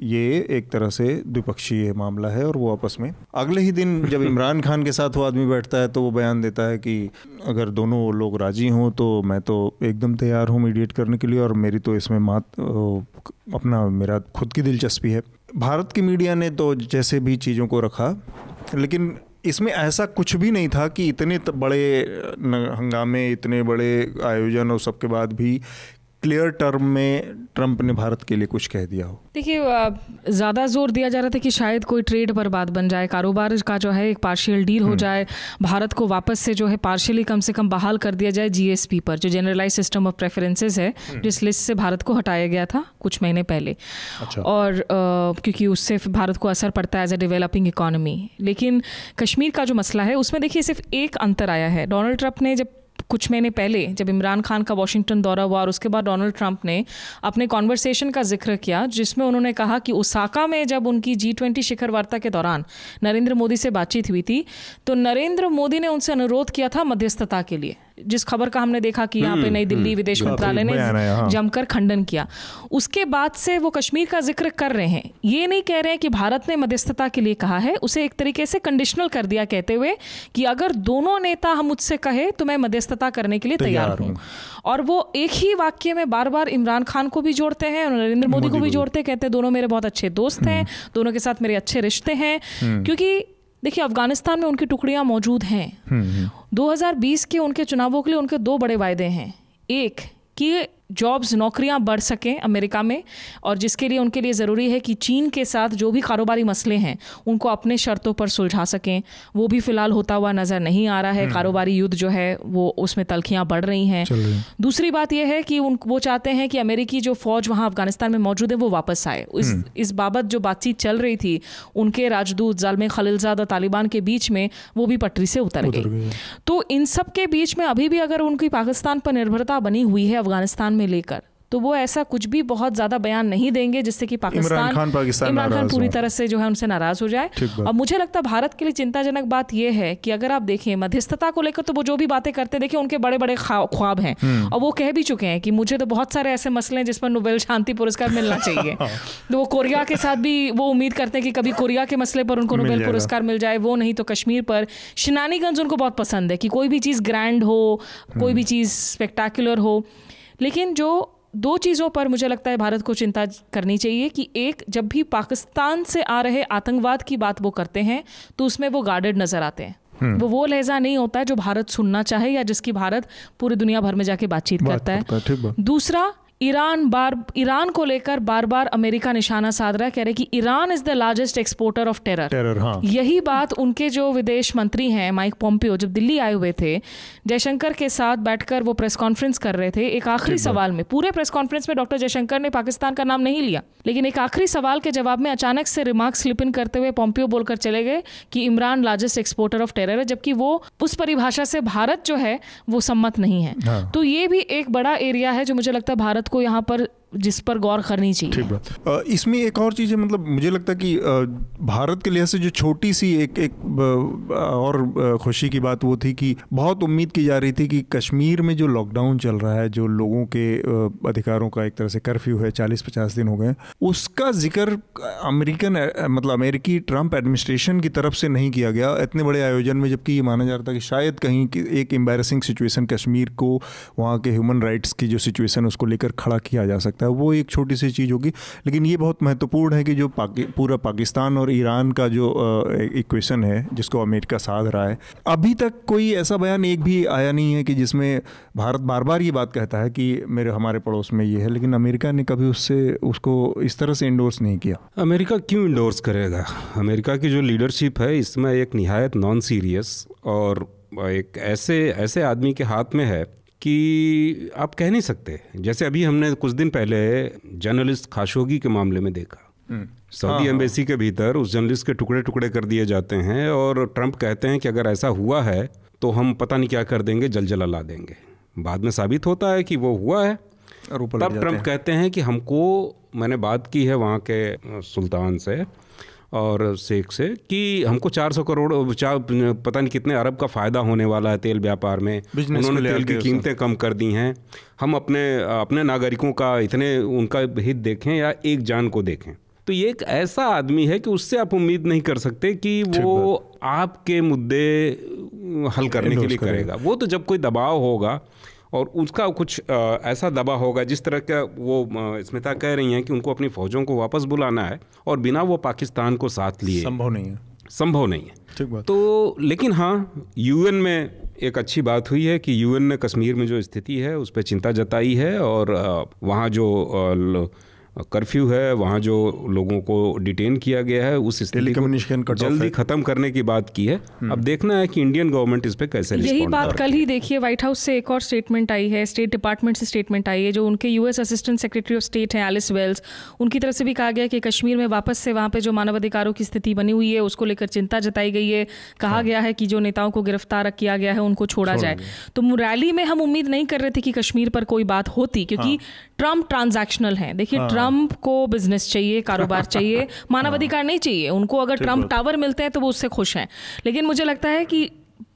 ये एक तरह से द्विपक्षीय मामला है और वो आपस में अगले ही दिन जब [laughs] इमरान खान के साथ वो आदमी बैठता है तो वो बयान देता है कि अगर दोनों लोग राजी हों तो मैं तो एकदम तैयार हूँ मीडिएट करने के लिए और मेरी तो इसमें मात अपना मेरा खुद की दिलचस्पी है भारत की मीडिया ने तो जैसे भी चीज़ों को रखा लेकिन इसमें ऐसा कुछ भी नहीं था कि इतने बड़े हंगामे इतने बड़े आयोजन और सबके बाद भी क्लियर टर्म में ट्रंप ने भारत के लिए कुछ कह दिया हो देखिए ज़्यादा जोर दिया जा रहा था कि शायद कोई ट्रेड पर बात बन जाए कारोबार का जो है एक पार्शियल डील हो हम्म। जाए भारत को वापस से जो है पार्शियली कम से कम बहाल कर दिया जाए जीएसपी पर जो जनरलाइज सिस्टम ऑफ प्रेफरेंसेज है हम्म। जिस लिस्ट से भारत को हटाया गया था कुछ महीने पहले अच्छा। और क्योंकि उससे भारत को असर पड़ता है एज ए डेवलपिंग इकोनॉमी लेकिन कश्मीर का जो मसला है उसमें देखिए सिर्फ एक अंतर आया है डोनाल्ड ट्रंप ने जब कुछ महीने पहले जब इमरान खान का वॉशिंगटन दौरा हुआ और उसके बाद डोनाल्ड ट्रंप ने अपने कॉन्वर्सेशन का जिक्र किया जिसमें उन्होंने कहा कि ओसाका में जब उनकी जी ट्वेंटी शिखर वार्ता के दौरान नरेंद्र मोदी से बातचीत हुई थी तो नरेंद्र मोदी ने उनसे अनुरोध किया था मध्यस्थता के लिए जिस खबर का हमने देखा कि यहाँ पे हम्म, नई दिल्ली हम्म। विदेश मंत्रालय ने हाँ। जमकर खंडन किया उसके बाद से वो कश्मीर का जिक्र कर रहे हैं ये नहीं कह रहे हैं कि भारत ने मध्यस्थता के लिए कहा है उसे एक तरीके से कंडीशनल कर दिया कहते हुए कि अगर दोनों नेता हम मुझसे कहे तो मैं मध्यस्थता करने के लिए तैयार हूँ और वो एक ही वाक्य में बार बार इमरान खान को भी जोड़ते हैं और नरेंद्र मोदी को भी जोड़ते कहते हैं दोनों मेरे बहुत अच्छे दोस्त हैं हम्म। दोनों के साथ मेरे अच्छे रिश्ते हैं क्योंकि देखिए अफगानिस्तान में उनकी टुकड़ियां मौजूद हैं 2020 हम्म, हम्म। के उनके चुनावों के लिए उनके दो बड़े वायदे हैं एक कि जॉब्स नौकरियां बढ़ सकें अमेरिका में और जिसके लिए उनके लिए ज़रूरी है कि चीन के साथ जो भी कारोबारी मसले हैं उनको अपने शर्तों पर सुलझा सकें वो भी फ़िलहाल होता हुआ नज़र नहीं आ रहा है हम्म। कारोबारी युद्ध जो है वो उसमें तलखियाँ बढ़ रही हैं दूसरी बात यह है कि उन वो चाहते हैं कि अमेरिकी जो फ़ौज वहाँ अफगानिस्तान में मौजूद है वो वापस आए इस हम्म। इस बाबत जो बातचीत चल रही थी उनके राजदूत जालमे खलिलजाद और तालिबान के बीच में वो भी पटरी से उतर गए तो इन सब के बीच में अभी भी अगर उनकी पाकिस्तान पर निर्भरता बनी हुई है अफगानिस्तान में लेकर तो वो ऐसा कुछ भी बहुत ज्यादा बयान नहीं देंगे जिससे कि पाकिस्तान इमरान खान, इमरान खान पूरी तरह से जो है उनसे नाराज हो जाए और मुझे लगता है भारत के लिए चिंताजनक बात यह है कि अगर आप देखें मध्यस्थता को लेकर तो वो जो भी बातें करते हैं देखिए उनके बड़े बड़े ख्वाब हैं और हम्म। वो कह भी चुके हैं कि मुझे तो बहुत सारे ऐसे मसले हैं जिस पर नोबेल शांति पुरस्कार मिलना चाहिए [laughs] हाँ। तो वो कोरिया के साथ भी वो उम्मीद करते हैं कि कभी कोरिया के मसले पर उनको नोबेल पुरस्कार मिल जाए वो नहीं तो कश्मीर पर शिनानीगंज उनको बहुत पसंद है कि कोई भी चीज़ ग्रैंड हो कोई भी हम्म। चीज़ स्पेक्टेकुलर हो लेकिन जो दो चीज़ों पर मुझे लगता है भारत को चिंता करनी चाहिए कि एक जब भी पाकिस्तान से आ रहे आतंकवाद की बात वो करते हैं तो उसमें वो गार्डेड नज़र आते हैं हम्म। वो वो लहजा नहीं होता है जो भारत सुनना चाहे या जिसकी भारत पूरी दुनिया भर में जाके बातचीत करता है दूसरा ईरान बार ईरान को लेकर बार बार अमेरिका निशाना साध रहा है कह रहे कि Iran is the largest exporter of terror terror हाँ। यही बात उनके जो विदेश मंत्री हैं माइक पोम्पियो जब दिल्ली आए हुए थे जयशंकर के साथ बैठकर वो प्रेस कॉन्फ्रेंस कर रहे थे एक आखिरी सवाल में पूरे प्रेस कॉन्फ्रेंस में डॉक्टर जयशंकर ने पाकिस्तान का नाम नहीं लिया लेकिन एक आखिरी सवाल के जवाब में अचानक से रिमार्क स्लिप इन करते हुए पोम्पियो बोलकर चले गए कि Imran largest exporter of terror है जबकि वो उस परिभाषा से भारत जो है वो सम्मत नहीं है हाँ। तो ये भी एक बड़ा एरिया है जो मुझे लगता है भारत को यहाँ पर जिस पर गौर करनी चाहिए इसमें एक और चीज़ है मतलब मुझे लगता है कि भारत के लिहाज से जो छोटी सी एक एक और खुशी की बात वो थी कि बहुत उम्मीद की जा रही थी कि कश्मीर में जो लॉकडाउन चल रहा है जो लोगों के अधिकारों का एक तरह से कर्फ्यू है चालीस पचास दिन हो गए उसका जिक्र अमेरिकन मतलब अमेरिकी ट्रंप एडमिनिस्ट्रेशन की तरफ से नहीं किया गया इतने बड़े आयोजन में जबकि ये माना जा रहा था कि शायद कहीं एक एम्बेरसिंग सिचुएसन कश्मीर को वहाँ के ह्यूमन राइट्स की जो सिचुएसन उसको लेकर खड़ा किया जा सकता सकता है वो एक छोटी सी चीज़ होगी लेकिन ये बहुत महत्वपूर्ण है कि जो पाकि, पूरा पाकिस्तान और ईरान का जो इक्वेशन है जिसको अमेरिका साध रहा है अभी तक कोई ऐसा बयान एक भी आया नहीं है कि जिसमें भारत बार बार ये बात कहता है कि मेरे हमारे पड़ोस में ये है लेकिन अमेरिका ने कभी उससे उसको इस तरह से इंडोर्स नहीं किया अमेरिका क्यों इंडोर्स करेगा अमेरिका की जो लीडरशिप है इसमें एक नहायत नॉन सीरियस और एक ऐसे ऐसे आदमी के हाथ में है कि आप कह नहीं सकते जैसे अभी हमने कुछ दिन पहले जर्नलिस्ट खाशोगी के मामले में देखा हम्म। सऊदी हाँ, हाँ। एम्बेसी के भीतर उस जर्नलिस्ट के टुकड़े टुकड़े कर दिए जाते हैं और ट्रंप कहते हैं कि अगर ऐसा हुआ है तो हम पता नहीं क्या कर देंगे जल जला ला देंगे बाद में साबित होता है कि वो हुआ है तब ट्रंप कहते हैं कि हमको मैंने बात की है वहाँ के सुल्तान से और शेख से कि हमको 400 करोड़ चार पता नहीं कितने अरब का फ़ायदा होने वाला है तेल व्यापार में उन्होंने तेल की कीमतें कम कर दी हैं हम अपने अपने नागरिकों का इतने उनका हित देखें या एक जान को देखें तो ये एक ऐसा आदमी है कि उससे आप उम्मीद नहीं कर सकते कि वो आपके मुद्दे हल करने के लिए करेगा वो तो जब कोई दबाव होगा और उसका कुछ ऐसा दबा होगा जिस तरह का वो स्मिता कह रही हैं कि उनको अपनी फ़ौजों को वापस बुलाना है और बिना वो पाकिस्तान को साथ लिए संभव नहीं है संभव नहीं है ठीक बात तो लेकिन हाँ यूएन में एक अच्छी बात हुई है कि यूएन ने कश्मीर में जो स्थिति है उस पर चिंता जताई है और वहाँ जो कर्फ्यू है वहाँ जो लोगों को डिटेन किया गया है उस स्थिति को जल्दी खत्म करने की बात की है हम्म। अब देखना है कि इंडियन गवर्नमेंट इस पर कैसे यही बात कल ही देखिए व्हाइट हाउस से एक और स्टेटमेंट आई है स्टेट डिपार्टमेंट से स्टेटमेंट आई है जो उनके US assistant secretary of state हैं एलिस वेल्स उनकी तरफ से भी कहा गया कि कश्मीर में वापस से वहाँ पर जो मानवाधिकारों की स्थिति बनी हुई है उसको लेकर चिंता जताई गई है कहा हाँ। गया है कि जो नेताओं को गिरफ्तार किया गया है उनको छोड़ा जाए तो रैली में हम उम्मीद नहीं कर रहे थे कि कश्मीर पर कोई बात होती क्योंकि ट्रम्प ट्रांजैक्शनल है देखिए ट्रम्प हाँ। ट्रंप को बिजनेस चाहिए कारोबार [laughs] चाहिए मानवाधिकार नहीं चाहिए उनको अगर ट्रंप टावर मिलते हैं तो वो उससे खुश हैं लेकिन मुझे लगता है कि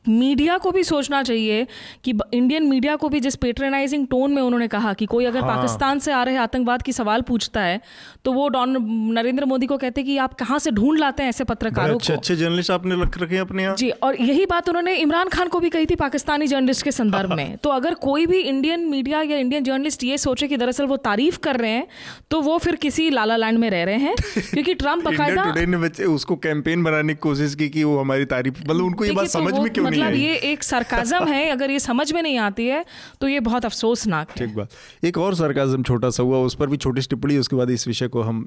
मीडिया को भी सोचना चाहिए कि इंडियन मीडिया को भी जिस पेट्रनाइजिंग टोन में उन्होंने कहा कि कोई अगर हाँ। पाकिस्तान से आ रहे आतंकवाद की सवाल पूछता है तो वो डॉन नरेंद्र मोदी को कहते कि आप कहाँ से ढूंढ लाते हैं ऐसे पत्रकारों अच्छे अच्छे जर्नलिस्ट आपने लग रखे हैं अपने जी और यही बात उन्होंने इमरान खान को भी कही थी पाकिस्तानी जर्नलिस्ट के संदर्भ में [laughs] तो अगर कोई भी इंडियन मीडिया या इंडियन जर्नलिस्ट ये सोचे कि दरअसल वो तारीफ कर रहे हैं तो वो फिर किसी लाला लैंड में रह रहे हैं क्योंकि ट्रम्प [laughs] बकायदा उसको कैंपेन बनाने की कोशिश की कि वो हमारी तारीफ मतलब उनको ये बात तो समझ में क्यों मतलब ये एक सरकाजम है अगर ये समझ में नहीं आती है तो ये बहुत अफसोसनाक है ठीक बात एक और सरकाजम छोटा सा हुआ उस पर भी छोटी टिप्पणी उसके बाद इस विषय को हम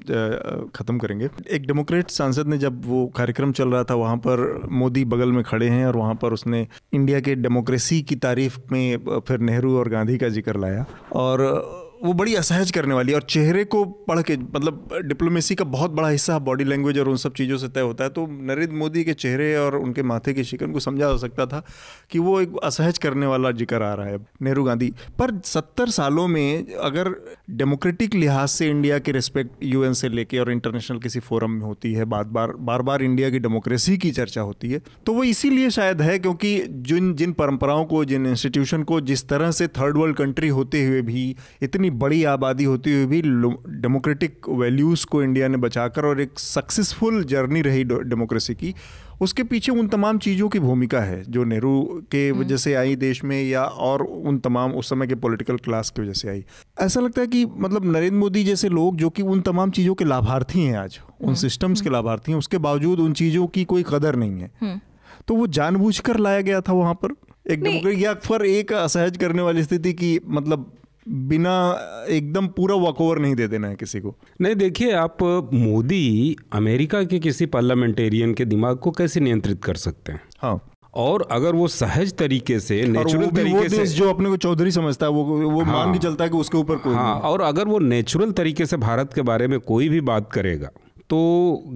ख़त्म करेंगे एक डेमोक्रेट सांसद ने जब वो कार्यक्रम चल रहा था वहाँ पर मोदी बगल में खड़े हैं और वहाँ पर उसने इंडिया के डेमोक्रेसी की तारीफ में फिर नेहरू और गांधी का जिक्र लाया और वो बड़ी असहज करने वाली है और चेहरे को पढ़ के मतलब डिप्लोमेसी का बहुत बड़ा हिस्सा बॉडी लैंग्वेज और उन सब चीज़ों से तय होता है तो नरेंद्र मोदी के चेहरे और उनके माथे के शिकन को समझा जा सकता था कि वो एक असहज करने वाला जिक्र आ रहा है नेहरू गांधी पर सत्तर सालों में अगर डेमोक्रेटिक लिहाज से इंडिया की रिस्पेक्ट यू से लेके और इंटरनेशनल किसी फोरम में होती है बार बार बार बार इंडिया की डेमोक्रेसी की चर्चा होती है तो वो इसीलिए शायद है क्योंकि जिन जिन परंपराओं को जिन इंस्टीट्यूशन को जिस तरह से थर्ड वर्ल्ड कंट्री होते हुए भी इतनी बड़ी आबादी होती हुई भी डेमोक्रेटिक वैल्यूज़ को इंडिया ने बचाकर और एक सक्सेसफुल जर्नी रही डेमोक्रेसी की उसके पीछे उन तमाम चीज़ों की भूमिका है जो नेहरू के हम्म। वजह से आई देश में या और उन तमाम उस समय के पॉलिटिकल क्लास की वजह से आई ऐसा लगता है कि मतलब नरेंद्र मोदी जैसे लोग जो कि उन तमाम चीज़ों के लाभार्थी हैं आज उन सिस्टम्स हम्म। के हम्म। लाभार्थी हैं उसके बावजूद उन चीज़ों की कोई कदर नहीं है तो वो जानबूझकर लाया गया था वहाँ पर एक डेमोक्रेट या फिर एक असहज करने वाली स्थिति की मतलब बिना एकदम पूरा वॉकओवर नहीं दे देना है किसी को नहीं देखिए आप मोदी अमेरिका के किसी पार्लियामेंटेरियन के दिमाग को कैसे नियंत्रित कर सकते हैं हाँ और अगर वो सहज तरीके से नेचुरल तरीके से जो अपने को चौधरी समझता है वो वो हाँ, मान के चलता है कि उसके ऊपर कोई हाँ और अगर वो नेचुरल तरीके से भारत के बारे में कोई भी बात करेगा तो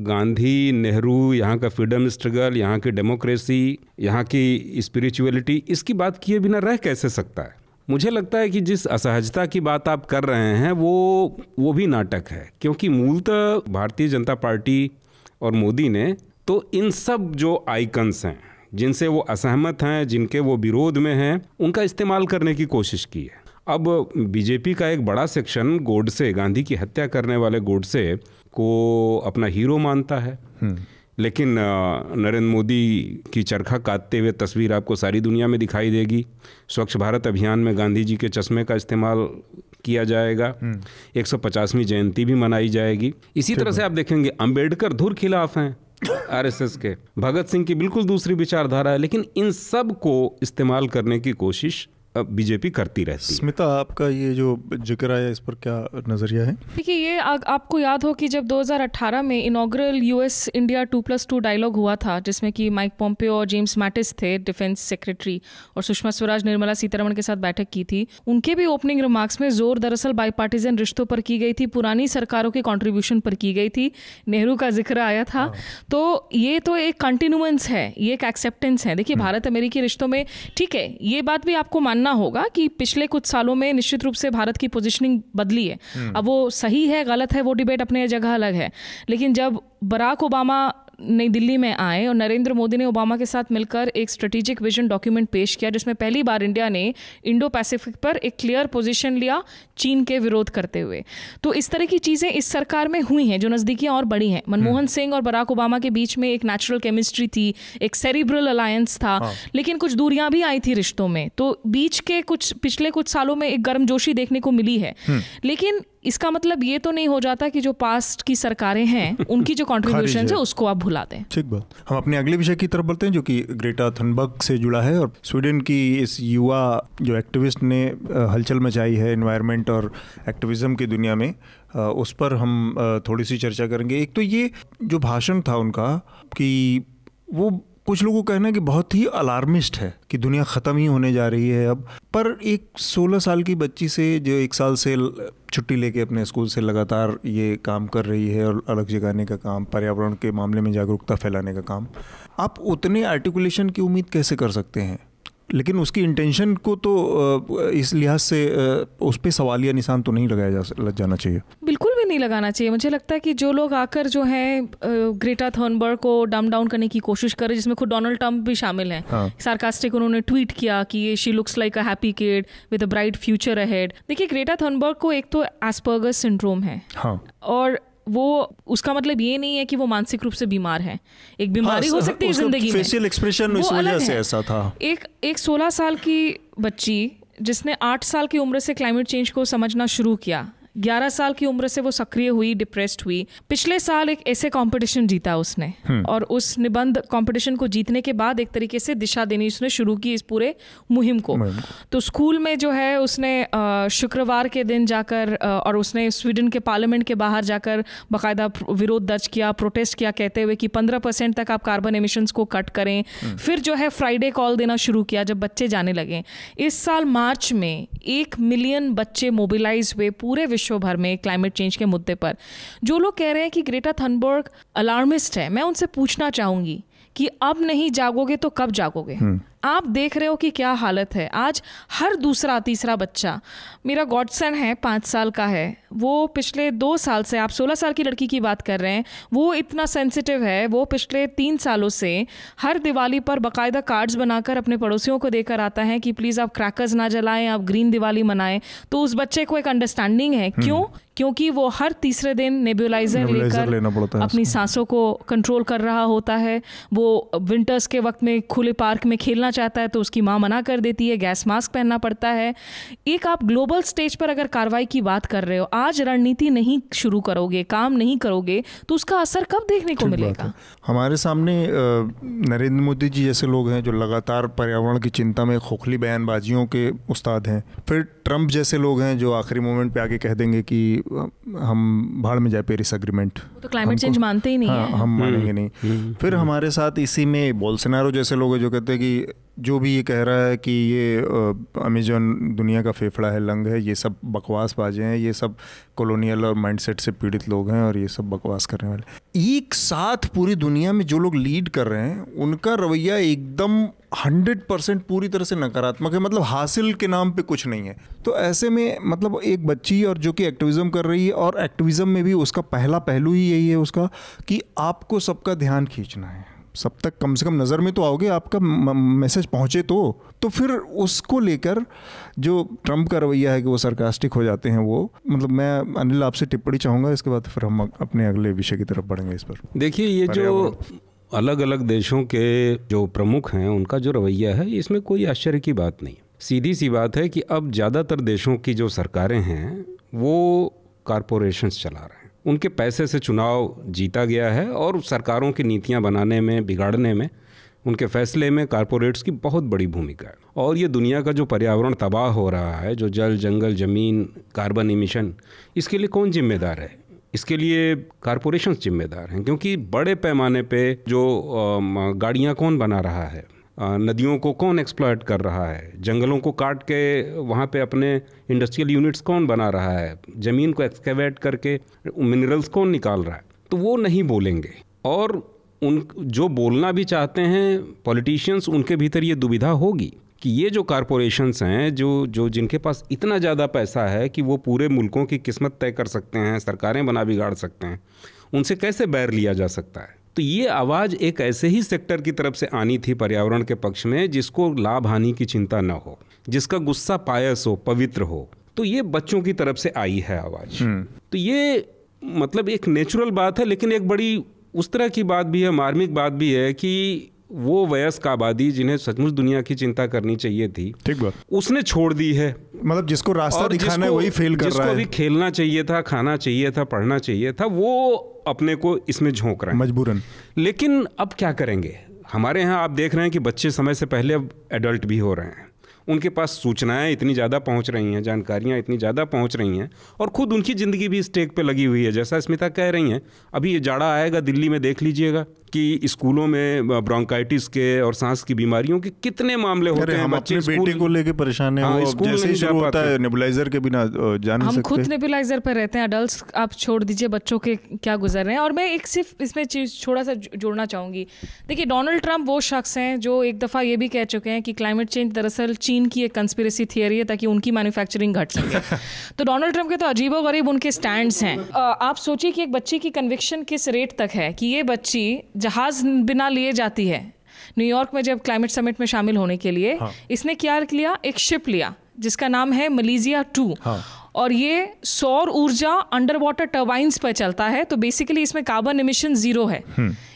गांधी नेहरू यहाँ का फ्रीडम स्ट्रगल यहाँ की डेमोक्रेसी यहाँ की स्पिरिचुअलिटी इसकी बात किए बिना रह कैसे सकता है मुझे लगता है कि जिस असहजता की बात आप कर रहे हैं वो वो भी नाटक है क्योंकि मूलतः भारतीय जनता पार्टी और मोदी ने तो इन सब जो आइकन्स हैं जिनसे वो असहमत हैं जिनके वो विरोध में हैं उनका इस्तेमाल करने की कोशिश की है अब बीजेपी का एक बड़ा सेक्शन गोडसे गांधी की हत्या करने वाले गोडसे को अपना हीरो मानता है हम्म। लेकिन नरेंद्र मोदी की चरखा काटते हुए तस्वीर आपको सारी दुनिया में दिखाई देगी स्वच्छ भारत अभियान में गांधी जी के चश्मे का इस्तेमाल किया जाएगा हम्म। एक सौ पचासवीं जयंती भी मनाई जाएगी इसी तरह से आप देखेंगे अंबेडकर धुर खिलाफ हैं आरएसएस के भगत सिंह की बिल्कुल दूसरी विचारधारा है लेकिन इन सब को इस्तेमाल करने की कोशिश बीजेपी करती रहती स्मिता आपका ये जो जिक्र आया इस पर क्या नज़रिया है देखिए ये आ, आपको याद हो कि जब 2018 में inaugural US India two plus two dialogue हुआ था जिसमें कि माइक पॉम्पियो और जेम्स मैटिस थे डिफेंस सेक्रेटरी और सुषमा स्वराज निर्मला सीतारमण के साथ बैठक की थी उनके भी ओपनिंग रिमार्क्स में जोर दरअसल बाईपार्टीजन रिश्तों पर की गई थी पुरानी सरकारों के कॉन्ट्रीब्यूशन पर की गई थी नेहरू का जिक्र आया था हाँ। तो ये तो एक कंटिन्यूंस है ये एक एक्सेप्टेंस है देखिए हम्म। भारत अमेरिकी रिश्तों में ठीक है ये बात भी आपको मानना मानना होगा कि पिछले कुछ सालों में निश्चित रूप से भारत की पोजिशनिंग बदली है हम्म। अब वो सही है गलत है वो डिबेट अपने जगह अलग है लेकिन जब बराक ओबामा नई दिल्ली में आए और नरेंद्र मोदी ने ओबामा के साथ मिलकर एक स्ट्रेटेजिक विजन डॉक्यूमेंट पेश किया जिसमें पहली बार इंडिया ने इंडो पैसिफिक पर एक क्लियर पोजीशन लिया चीन के विरोध करते हुए तो इस तरह की चीज़ें इस सरकार में हुई हैं जो नज़दीकियाँ और बड़ी हैं हम्म। मनमोहन सिंह और बराक ओबामा के बीच में एक नेचुरल केमिस्ट्री थी एक सेरिब्रल अलायंस था हाँ। लेकिन कुछ दूरियाँ भी आई थी रिश्तों में तो बीच के कुछ पिछले कुछ सालों में एक गर्मजोशी देखने को मिली है हम्म। लेकिन इसका मतलब ये तो नहीं हो जाता कि जो पास्ट की सरकारें हैं [laughs] उनकी जो कॉन्ट्रीब्यूशन है उसको आप भुला दें ठीक बात हम अपने अगले विषय की तरफ बढ़ते हैं जो कि ग्रेटा थनबर्ग से जुड़ा है और स्वीडन की इस युवा जो एक्टिविस्ट ने हलचल मचाई है इन्वायरमेंट और एक्टिविज्म की दुनिया में उस पर हम थोड़ी सी चर्चा करेंगे एक तो ये जो भाषण था उनका कि वो कुछ लोगों का कहना है कि बहुत ही अलार्मिस्ट है कि दुनिया ख़त्म ही होने जा रही है अब पर एक 16 साल की बच्ची से जो एक साल से छुट्टी लेके अपने स्कूल से लगातार ये काम कर रही है और अलग जगाने का काम पर्यावरण के मामले में जागरूकता फैलाने का काम आप उतने आर्टिकुलेशन की उम्मीद कैसे कर सकते हैं लेकिन उसकी इंटेंशन को तो इस लिहाज से उस पर सवालिया निशान तो नहीं लगाया जा जाना चाहिए बिल्कुल नहीं लगाना चाहिए मुझे लगता है कि जो लोग आकर जो है ग्रेटा थर्नबर्ग को डम डाउन करने की कोशिश करे जिसमें खुद डोनाल्ड ट्रंप भी शामिल हैं हाँ. सार्कास्टिक उन्होंने ट्वीट किया कि she looks like a happy kid with a bright future ahead देखिए ग्रेटा थर्नबर्ग को एक तो एस्पर्गस सिंड्रोम है हाँ. और वो उसका मतलब ये नहीं है कि वो मानसिक रूप से बीमार है एक हाँ, बीमारी हाँ, हो सकती है जिंदगी फेशियल एक्सप्रेशन इस वजह से ऐसा था एक एक 16 साल की बच्ची जिसने 8 साल की उम्र से क्लाइमेट चेंज को समझना शुरू किया 11 साल की उम्र से वो सक्रिय हुई डिप्रेस्ड हुई पिछले साल एक ऐसे कंपटीशन जीता उसने हम्म। और उस निबंध कंपटीशन को जीतने के बाद एक तरीके से दिशा देनी उसने शुरू की इस पूरे मुहिम को तो स्कूल में जो है उसने शुक्रवार के दिन जाकर और उसने स्वीडन के पार्लियामेंट के बाहर जाकर बाकायदा विरोध दर्ज किया प्रोटेस्ट किया कहते हुए कि पंद्रह परसेंट तक आप कार्बन एमिशंस को कट करें हम्म। फिर जो है फ्राइडे कॉल देना शुरू किया जब बच्चे जाने लगे इस साल मार्च में एक मिलियन बच्चे मोबिलाइज हुए पूरे विश्व विश्व भर में क्लाइमेट चेंज के मुद्दे पर जो लोग कह रहे हैं कि ग्रेटा थनबर्ग अलार्मिस्ट है मैं उनसे पूछना चाहूंगी कि अब नहीं जागोगे तो कब जागोगे हम्म। आप देख रहे हो कि क्या हालत है आज हर दूसरा तीसरा बच्चा मेरा गॉडसन है पाँच साल का है वो पिछले दो साल से आप सोलह साल की लड़की की बात कर रहे हैं वो इतना सेंसिटिव है वो पिछले तीन सालों से हर दिवाली पर बाकायदा कार्ड्स बनाकर अपने पड़ोसियों को देकर आता है कि प्लीज़ आप क्रैकर्स ना जलाएं आप ग्रीन दिवाली मनाएं तो उस बच्चे को एक अंडरस्टैंडिंग है हम्म। क्यों क्योंकि वो हर तीसरे दिन नेबुलाइजर लेकर अपनी सांसों को कंट्रोल कर रहा होता है वो विंटर्स के वक्त में खुले पार्क में खेलना करना चाहता है तो उसकी माँ मना कर देती है गैस मास्क पहनना पड़ता है एक आप ग्लोबल स्टेज पर अगर कार्रवाई की बात कर रहे हो आज रणनीति नहीं शुरू करोगे काम नहीं करोगे तो उसका असर कब देखने को मिलेगा हमारे सामने नरेंद्र मोदी जी जैसे लोग हैं जो लगातार पर्यावरण की चिंता में खोखली बयानबाजियों के उस्ताद हैं फिर ट्रंप जैसे लोग हैं जो आखिरी मोमेंट पे आके कह देंगे कि हम भाड़ में जाए पेरिस अग्रीमेंट तो क्लाइमेट चेंज मानते ही नहीं हाँ, है हम मानेंगे हम्म, नहीं हम्म, फिर हम्म। हमारे साथ इसी में बोलसनारो जैसे लोग हैं जो कहते हैं कि जो भी ये कह रहा है कि ये अमेजन दुनिया का फेफड़ा है लंग है ये सब बकवास बाजे हैं ये सब कॉलोनियल और माइंडसेट से पीड़ित लोग हैं और ये सब बकवास करने वाले एक साथ पूरी दुनिया में जो लोग लीड कर रहे हैं उनका रवैया एकदम हंड्रेड परसेंट पूरी तरह से नकारात्मक है मतलब हासिल के नाम पे कुछ नहीं है तो ऐसे में मतलब एक बच्ची और जो कि एक्टिविज़म कर रही है और एक्टिविज़म में भी उसका पहला पहलू ही यही है उसका कि आपको सबका ध्यान खींचना है सब तक कम से कम नज़र में तो आओगे आपका मैसेज पहुंचे तो तो फिर उसको लेकर जो ट्रम्प का रवैया है कि वो सरकास्टिक हो जाते हैं वो मतलब मैं अनिल आपसे टिप्पणी चाहूँगा इसके बाद फिर हम अपने अगले विषय की तरफ बढ़ेंगे इस पर देखिए ये जो अलग अलग देशों के जो प्रमुख हैं उनका जो रवैया है इसमें कोई आश्चर्य की बात नहीं सीधी सी बात है कि अब ज़्यादातर देशों की जो सरकारें हैं वो कारपोरेशंस चला रहे हैं उनके पैसे से चुनाव जीता गया है और सरकारों की नीतियाँ बनाने में बिगाड़ने में उनके फैसले में कॉरपोरेट्स की बहुत बड़ी भूमिका है और ये दुनिया का जो पर्यावरण तबाह हो रहा है जो जल जंगल ज़मीन कार्बन इमिशन इसके लिए कौन जिम्मेदार है इसके लिए कॉरपोरेशन जिम्मेदार हैं क्योंकि बड़े पैमाने पे जो गाड़ियाँ कौन बना रहा है नदियों को कौन एक्सप्लॉयट कर रहा है जंगलों को काट के वहाँ पे अपने इंडस्ट्रियल यूनिट्स कौन बना रहा है ज़मीन को एक्सकेवेट करके मिनरल्स कौन निकाल रहा है तो वो नहीं बोलेंगे और उन जो बोलना भी चाहते हैं पॉलिटिशियंस उनके भीतर ये दुविधा होगी कि ये जो कॉरपोरेशंस हैं जो जो जिनके पास इतना ज़्यादा पैसा है कि वो पूरे मुल्कों की किस्मत तय कर सकते हैं सरकारें बना बिगाड़ सकते हैं उनसे कैसे बैर लिया जा सकता है तो ये आवाज़ एक ऐसे ही सेक्टर की तरफ से आनी थी पर्यावरण के पक्ष में जिसको लाभ हानि की चिंता न हो जिसका गुस्सा पायस हो पवित्र हो तो ये बच्चों की तरफ से आई है आवाज़ हम्म। तो ये मतलब एक नेचुरल बात है लेकिन एक बड़ी उस तरह की बात भी है मार्मिक बात भी है कि वो वयस्क आबादी जिन्हें सचमुच दुनिया की चिंता करनी चाहिए थी ठीक बात उसने छोड़ दी है मतलब जिसको रास्ता दिखाना है वही फेल कर रहा है अभी खेलना चाहिए था खाना चाहिए था पढ़ना चाहिए था वो अपने को इसमें झोंक रहा है मजबूरन लेकिन अब क्या करेंगे हमारे यहाँ आप देख रहे हैं कि बच्चे समय से पहले अब एडल्ट भी हो रहे हैं उनके पास सूचनाएं इतनी ज़्यादा पहुंच रही हैं जानकारियां इतनी ज़्यादा पहुंच रही हैं और खुद उनकी ज़िंदगी भी स्टेक पे लगी हुई है जैसा स्मिता कह रही हैं अभी ये जाड़ा आएगा दिल्ली में देख लीजिएगा कि स्कूलों में ब्रोंकाइटिस के और सांस की बीमारियों के कितने मामले होते हैं बच्चे बेटे को लेके परेशान है हाँ, स्कूल जैसे ही शुरू होता है नेबुलाइजर के बिना जान हम खुद नेबुलाइजर पर रहते हैं अडल्ट आप छोड़ दीजिए बच्चों के क्या गुजर रहे हैं और मैं एक सिर्फ इसमें चीज छोड़ा सा जोड़ना चाहूंगी देखिए डोनाल्ड ट्रंप वो शख्स हैं जो एक दफ़ा ये भी कह चुके हैं कि क्लाइमेट चेंज दरअसल चीन चीन की एक कंस्पिरेसी थियरी है ताकि उनकी मैन्युफैक्चरिंग घट सके [laughs] तो डोनाल्ड ट्रंप के तो अजीबो गरीब उनके स्टैंड हैं आप सोचिए कि एक बच्ची की कन्विक्शन किस रेट तक है कि ये बच्ची जहाज बिना लिए जाती है न्यूयॉर्क में जब क्लाइमेट समिट में शामिल होने के लिए हाँ। इसने क्या लिया एक शिप लिया जिसका नाम है मलेजिया टू हाँ। और ये सौर ऊर्जा अंडर वाटर टर्बाइंस पर चलता है तो बेसिकली इसमें कार्बन इमिशन जीरो है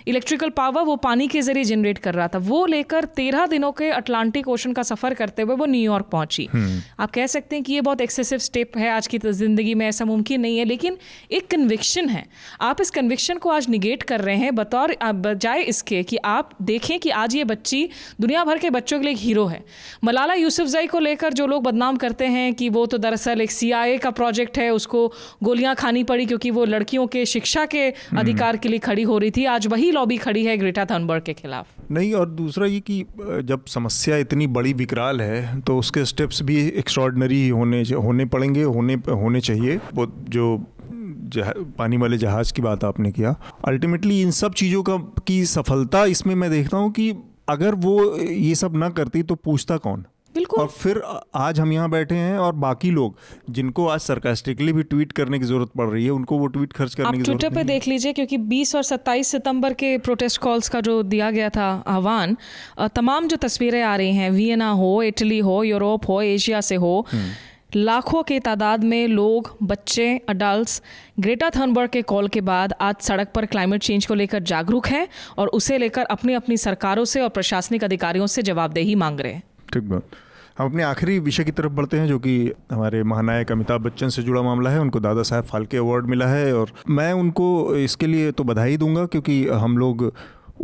इलेक्ट्रिकल हम्म। पावर वो पानी के जरिए जनरेट कर रहा था वो लेकर तेरह दिनों के अटलांटिक ओशन का सफर करते हुए वो न्यूयॉर्क पहुंची हम्म। आप कह सकते हैं कि ये बहुत एक्सेसिव स्टेप है आज की जिंदगी में ऐसा मुमकिन नहीं है लेकिन एक कन्विक्शन है आप इस कन्विक्शन को आज निगेट कर रहे हैं बतौर बजाय इसके कि आप देखें कि आज ये बच्ची दुनिया भर के बच्चों के लिए एक हीरो है मलाला यूसुफजई को लेकर जो लोग बदनाम करते हैं कि वो तो दरअसल एक सिया एनआईए का प्रोजेक्ट है उसको गोलियां खानी पड़ी क्योंकि वो लड़कियों के शिक्षा के हम्म। अधिकार के लिए खड़ी हो रही थी आज वही लॉबी खड़ी है ग्रेटा थनबर्ग के खिलाफ नहीं और दूसरा ये कि जब समस्या इतनी बड़ी विकराल है तो उसके स्टेप्स भी एक्स्ट्रॉडनरी होने होने पड़ेंगे होने होने चाहिए वो जो पानी वाले जहाज की बात आपने किया अल्टीमेटली इन सब चीज़ों का की सफलता इसमें मैं देखता हूँ कि अगर वो ये सब ना करती तो पूछता कौन बिल्कुल और फिर आज हम यहाँ बैठे हैं और बाकी लोग जिनको आज सरकास्टिकली भी ट्वीट करने की जरूरत पड़ रही है उनको वो ट्वीट खर्च करने की ट्विटर पे देख लीजिए क्योंकि 20 और 27 सितंबर के प्रोटेस्ट कॉल्स का जो दिया गया था आह्वान तमाम जो तस्वीरें आ रही हैं वियना हो इटली हो यूरोप हो एशिया से हो हम्म। लाखों के तादाद में लोग बच्चे अडल्ट ग्रेटा थर्नबर्ग के कॉल के बाद आज सड़क पर क्लाइमेट चेंज को लेकर जागरूक हैं और उसे लेकर अपनी अपनी सरकारों से और प्रशासनिक अधिकारियों से जवाबदेही मांग रहे हैं ठीक बात हम अपने आखिरी विषय की तरफ बढ़ते हैं जो कि हमारे महानायक अमिताभ बच्चन से जुड़ा मामला है उनको दादा साहब फाल्के अवार्ड मिला है और मैं उनको इसके लिए तो बधाई दूंगा क्योंकि हम लोग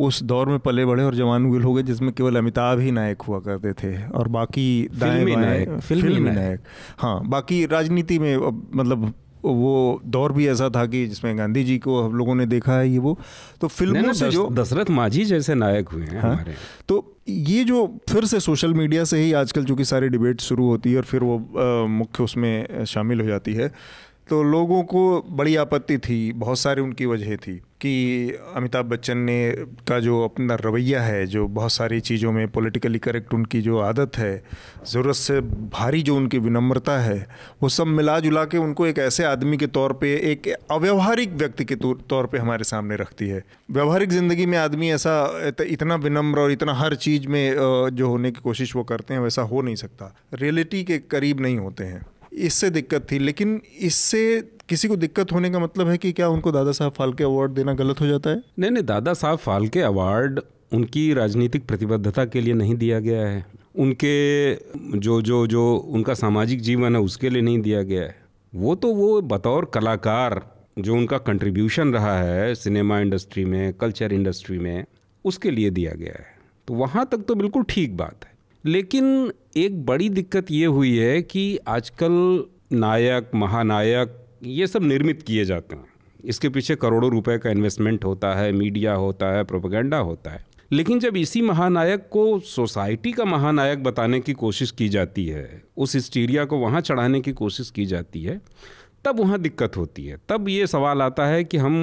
उस दौर में पले बड़े और जवान गुल हो गए जिसमें केवल अमिताभ ही नायक हुआ करते थे और बाकी फिल्मी नायक फिल्मी नायक हाँ बाकी राजनीति में मतलब वो दौर भी ऐसा था कि जिसमें गांधी जी को हम लोगों ने देखा है ये वो तो फिल्मों से जो दशरथ माझी जैसे नायक हुए हैं हाँ, हमारे तो ये जो फिर से सोशल मीडिया से ही आजकल चूँकि सारी डिबेट शुरू होती है और फिर वो मुख्य उसमें शामिल हो जाती है तो लोगों को बड़ी आपत्ति थी बहुत सारी उनकी वजह थी कि अमिताभ बच्चन ने का जो अपना रवैया है जो बहुत सारी चीज़ों में पॉलिटिकली करेक्ट उनकी जो आदत है ज़रूरत से भारी जो उनकी विनम्रता है वो सब मिला जुला के उनको एक ऐसे आदमी के तौर पे एक अव्यवहारिक व्यक्ति के तौर पे हमारे सामने रखती है व्यवहारिक ज़िंदगी में आदमी ऐसा इतना विनम्र और इतना हर चीज़ में जो होने की कोशिश वो करते हैं वैसा हो नहीं सकता रियलिटी के करीब नहीं होते हैं इससे दिक्कत थी लेकिन इससे किसी को दिक्कत होने का मतलब है कि क्या उनको दादा साहब फाल्के अवार्ड देना गलत हो जाता है नहीं नहीं दादा साहब फाल्के अवार्ड उनकी राजनीतिक प्रतिबद्धता के लिए नहीं दिया गया है उनके जो जो जो उनका सामाजिक जीवन है उसके लिए नहीं दिया गया है वो तो वो बतौर कलाकार जो उनका कंट्रीब्यूशन रहा है सिनेमा इंडस्ट्री में कल्चर इंडस्ट्री में उसके लिए दिया गया है तो वहाँ तक तो बिल्कुल ठीक बात है लेकिन एक बड़ी दिक्कत ये हुई है कि आजकल नायक महानायक ये सब निर्मित किए जाते हैं इसके पीछे करोड़ों रुपए का इन्वेस्टमेंट होता है मीडिया होता है प्रोपोगंडा होता है लेकिन जब इसी महानायक को सोसाइटी का महानायक बताने की कोशिश की जाती है उस हिस्टीरिया को वहाँ चढ़ाने की कोशिश की जाती है तब वहाँ दिक्कत होती है तब ये सवाल आता है कि हम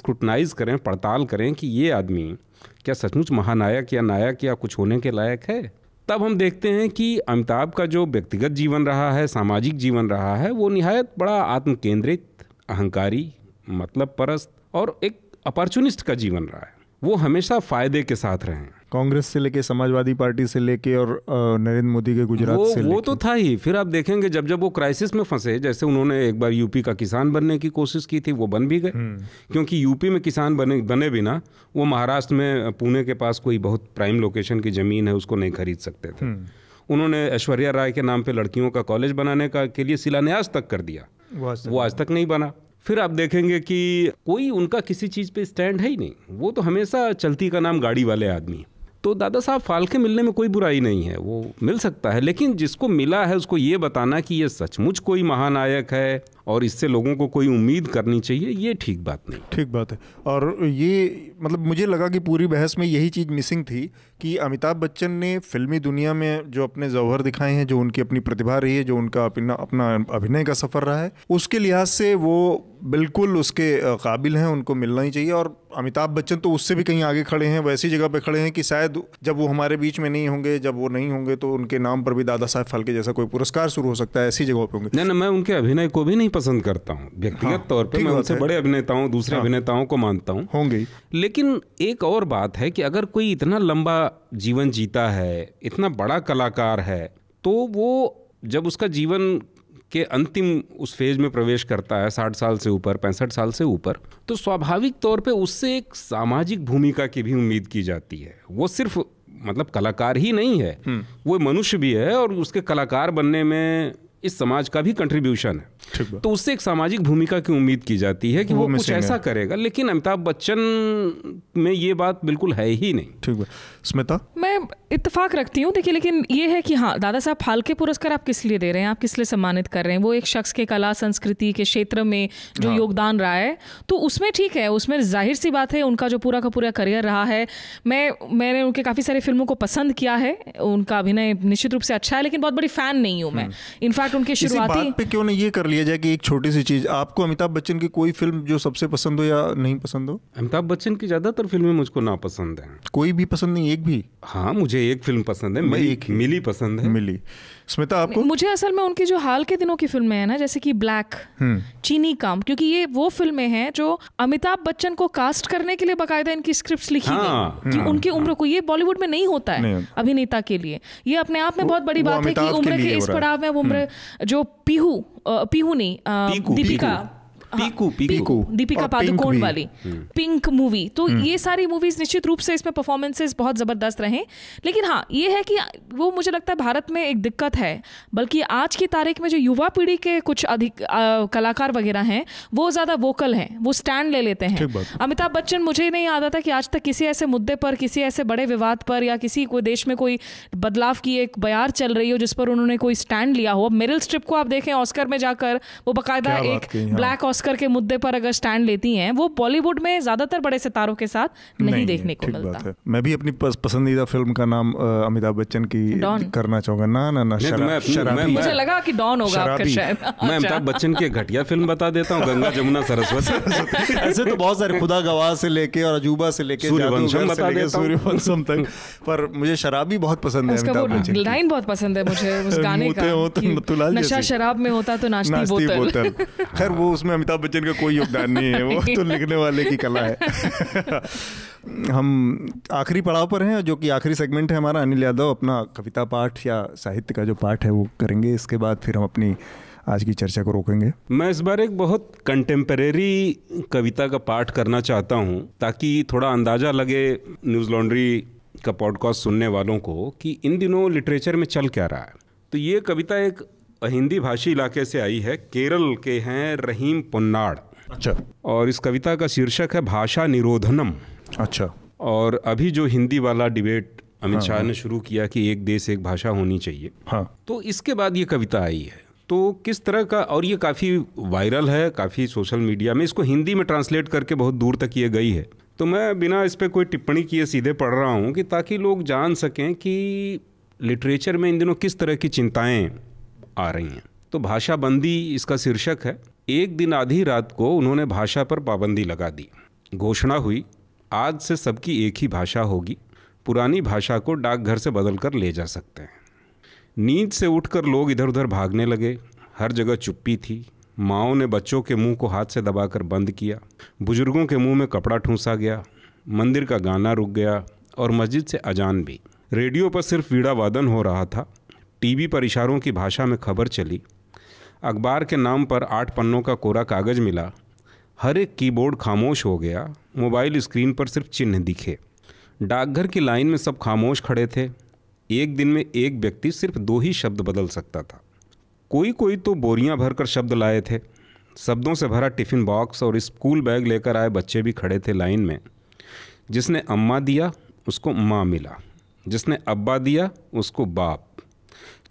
स्क्रूटनाइज करें पड़ताल करें कि ये आदमी क्या सचमुच महानायक या नायक या कुछ होने के लायक है तब हम देखते हैं कि अमिताभ का जो व्यक्तिगत जीवन रहा है सामाजिक जीवन रहा है वो निहायत बड़ा आत्म केंद्रित अहंकारी मतलब परस्त और एक अपॉर्चुनिस्ट का जीवन रहा है वो हमेशा फ़ायदे के साथ रहें कांग्रेस से लेके समाजवादी पार्टी से लेके और नरेंद्र मोदी के गुजरात से वो तो था ही फिर आप देखेंगे जब जब वो क्राइसिस में फंसे जैसे उन्होंने एक बार यूपी का किसान बनने की कोशिश की थी वो बन भी गए हम्म। क्योंकि यूपी में किसान बने बने बिना वो महाराष्ट्र में पुणे के पास कोई बहुत प्राइम लोकेशन की ज़मीन है उसको नहीं खरीद सकते थे हम्म। उन्होंने ऐश्वर्या राय के नाम पे लड़कियों का कॉलेज बनाने का के लिए शिलान्यास तक कर दिया वो आज तक नहीं बना फिर आप देखेंगे कि कोई उनका किसी चीज़ पे स्टैंड है ही नहीं वो तो हमेशा चलती का नाम गाड़ी वाले आदमी तो दादा साहब फाल्के मिलने में कोई बुराई नहीं है वो मिल सकता है लेकिन जिसको मिला है उसको ये बताना कि ये सचमुच कोई महानायक है और इससे लोगों को कोई उम्मीद करनी चाहिए ये ठीक बात नहीं ठीक बात है और ये मतलब मुझे लगा कि पूरी बहस में यही चीज़ मिसिंग थी कि अमिताभ बच्चन ने फिल्मी दुनिया में जो अपने जौहर दिखाए हैं जो उनकी अपनी प्रतिभा रही है जो उनका अपना अपना अभिनय का सफ़र रहा है उसके लिहाज से वो बिल्कुल उसके काबिल हैं उनको मिलना ही चाहिए और अमिताभ बच्चन तो उससे भी कहीं आगे खड़े हैं वैसी जगह पर खड़े हैं कि शायद जब वो हमारे बीच में नहीं होंगे जब वो नहीं होंगे तो उनके नाम पर भी दादा साहब फालके जैसा कोई पुरस्कार शुरू हो सकता है ऐसी जगहों पर होंगे ना मैं उनके अभिनय को भी नहीं पसंद करता हूँ हाँ, व्यक्तिगत तौर पर मैं उनसे बड़े अभिनेताओं दूसरे हाँ। अभिनेताओं को मानता हूँ होंगे लेकिन एक और बात है कि अगर कोई इतना लंबा जीवन जीता है इतना बड़ा कलाकार है तो वो जब उसका जीवन के अंतिम उस फेज में प्रवेश करता है साठ साल से ऊपर पैंसठ साल से ऊपर तो स्वाभाविक तौर पे उससे एक सामाजिक भूमिका की भी उम्मीद की जाती है वो सिर्फ मतलब कलाकार ही नहीं है हम्म। वो मनुष्य भी है और उसके कलाकार बनने में इस समाज का भी कंट्रीब्यूशन है तो उससे एक सामाजिक भूमिका की उम्मीद की जाती है कि वो, वो कुछ ऐसा करेगा लेकिन अमिताभ बच्चन में ये बात बिल्कुल है ही नहीं ठीक है स्मिता मैं इतफाक रखती हूँ देखिए लेकिन ये है कि हाँ दादा साहब फालके पुरस्कार आप किस लिए दे रहे हैं आप किस लिए सम्मानित कर रहे हैं वो एक शख्स के कला संस्कृति के क्षेत्र में जो हाँ। योगदान रहा है तो उसमें ठीक है उसमें जाहिर सी बात है उनका जो पूरा का पूरा करियर रहा है मैं मैंने उनके काफ़ी सारी फिल्मों को पसंद किया है उनका अभिनय निश्चित रूप से अच्छा है लेकिन बहुत बड़ी फ़ैन नहीं हूँ मैं हम्म। इनफैक्ट उनके शुरुआती क्यों नहीं ये कर लिया जाए कि एक छोटी सी चीज़ आपको अमिताभ बच्चन की कोई फिल्म जो सबसे पसंद हो या नहीं पसंद हो अमिताभ बच्चन की ज़्यादातर फिल्में मुझको नापसंद हैं कोई भी पसंद नहीं एक भी हाँ मुझे एक फिल्म पसंद है मैं एक मिली पसंद है मिली स्मिता आपको मुझे असल में उनकी जो हाल के दिनों की फिल्में हैं ना जैसे कि ब्लैक हम्म। चीनी काम क्योंकि ये वो फिल्में हैं जो अमिताभ बच्चन को कास्ट करने के लिए बकायदा इनकी स्क्रिप्ट्स लिखी हाँ, गई कि हाँ, उनकी उम्र हाँ, को ये बॉलीवुड में नहीं होता है अभिनेता के लिए ये अपने आप में बहुत बड़ी बात है कि उम्र के इस पड़ाव में उम्र हम्म। जो पीहू पीहू नहीं दीपिका हाँ, पीकू पीकू दीपिका पादुकोण वाली हम्म। पिंक मूवी तो हम्म। ये सारी मूवीज निश्चित रूप से इसमें परफॉर्मेंसेज बहुत ज़बरदस्त रहे लेकिन हाँ ये है कि वो मुझे लगता है भारत में एक दिक्कत है बल्कि आज की तारीख में जो युवा पीढ़ी के कुछ अधिक कलाकार वगैरह हैं वो ज़्यादा वोकल हैं वो स्टैंड ले लेते हैं अमिताभ बच्चन मुझे ही नहीं आता था कि आज तक किसी ऐसे मुद्दे पर किसी ऐसे बड़े विवाद पर या किसी को देश में कोई बदलाव की एक बयार चल रही हो जिस पर उन्होंने कोई स्टैंड लिया हो मेरिल स्ट्रिप को आप देखें ऑस्कर में जाकर वो बाकायदा एक ब्लैक ऑस्कर के मुद्दे पर अगर स्टैंड लेती हैं वो बॉलीवुड में ज्यादातर बड़े सितारों के साथ नहीं, नहीं देखने को मिलता है मैं भी अपनी पसंदीदा फिल्म का नाम अमिताभ बच्चन की करना चाहूंगा ना ना ना तो शराब, मुझे लगा कि डॉन होगा आपका शायद [laughs] मैं अमिताभ अच्छा। बच्चन की घटिया फिल्म बता देता हूँ गंगा जमुना सरस्वती [laughs] ऐसे तो बहुत सारे खुदा गवाह से लेके और अजूबा से लेके सूर्यवंशम तक पर मुझे शराब भी बहुत पसंद है लाइन बहुत पसंद है मुझे उस [laughs] गाने का नशा शराब में होता तो नाचती बोतल खैर वो उसमें अमिताभ बच्चन का कोई योगदान नहीं है वो [laughs] तो लिखने वाले की कला है [laughs] हम आखिरी पड़ाव पर हैं जो कि आखिरी सेगमेंट है हमारा अनिल यादव अपना कविता पाठ या साहित्य का जो पाठ है वो करेंगे इसके बाद फिर हम अपनी आज की चर्चा को रोकेंगे मैं इस बार एक बहुत कंटेम्परेरी कविता का पाठ करना चाहता हूँ ताकि थोड़ा अंदाज़ा लगे न्यूज़ लॉन्ड्री का पॉडकास्ट सुनने वालों को कि इन दिनों लिटरेचर में चल क्या रहा है तो ये कविता एक हिंदी भाषी इलाके से आई है केरल के हैं रहीम पुन्नाड़ अच्छा और इस कविता का शीर्षक है भाषा निरोधनम अच्छा और अभी जो हिंदी वाला डिबेट अमित हाँ, शाह हाँ। ने शुरू किया कि एक देश एक भाषा होनी चाहिए हाँ तो इसके बाद ये कविता आई है तो किस तरह का और ये काफ़ी वायरल है काफ़ी सोशल मीडिया में इसको हिंदी में ट्रांसलेट करके बहुत दूर तक ये गई है तो मैं बिना इस पर कोई टिप्पणी किए सीधे पढ़ रहा हूँ कि ताकि लोग जान सकें कि लिटरेचर में इन दिनों किस तरह की चिंताएं आ रही हैं तो भाषा बंदी इसका शीर्षक है एक दिन आधी रात को उन्होंने भाषा पर पाबंदी लगा दी घोषणा हुई आज से सबकी एक ही भाषा होगी पुरानी भाषा को डाकघर से बदल कर ले जा सकते हैं नींद से उठकर लोग इधर उधर भागने लगे हर जगह चुप्पी थी माओ ने बच्चों के मुंह को हाथ से दबाकर बंद किया बुजुर्गों के मुंह में कपड़ा ठूंसा गया मंदिर का गाना रुक गया और मस्जिद से अजान भी रेडियो पर सिर्फ वीड़ा वादन हो रहा था टीवी पर इशारों की भाषा में खबर चली अखबार के नाम पर आठ पन्नों का कोरा कागज़ मिला हर एक कीबोर्ड खामोश हो गया मोबाइल स्क्रीन पर सिर्फ चिन्ह दिखे डाकघर की लाइन में सब खामोश खड़े थे एक दिन में एक व्यक्ति सिर्फ दो ही शब्द बदल सकता था कोई कोई तो बोरियां भरकर शब्द लाए थे शब्दों से भरा टिफ़िन बॉक्स और स्कूल बैग लेकर आए बच्चे भी खड़े थे लाइन में जिसने अम्मा दिया उसको माँ मिला जिसने अब्बा दिया उसको बाप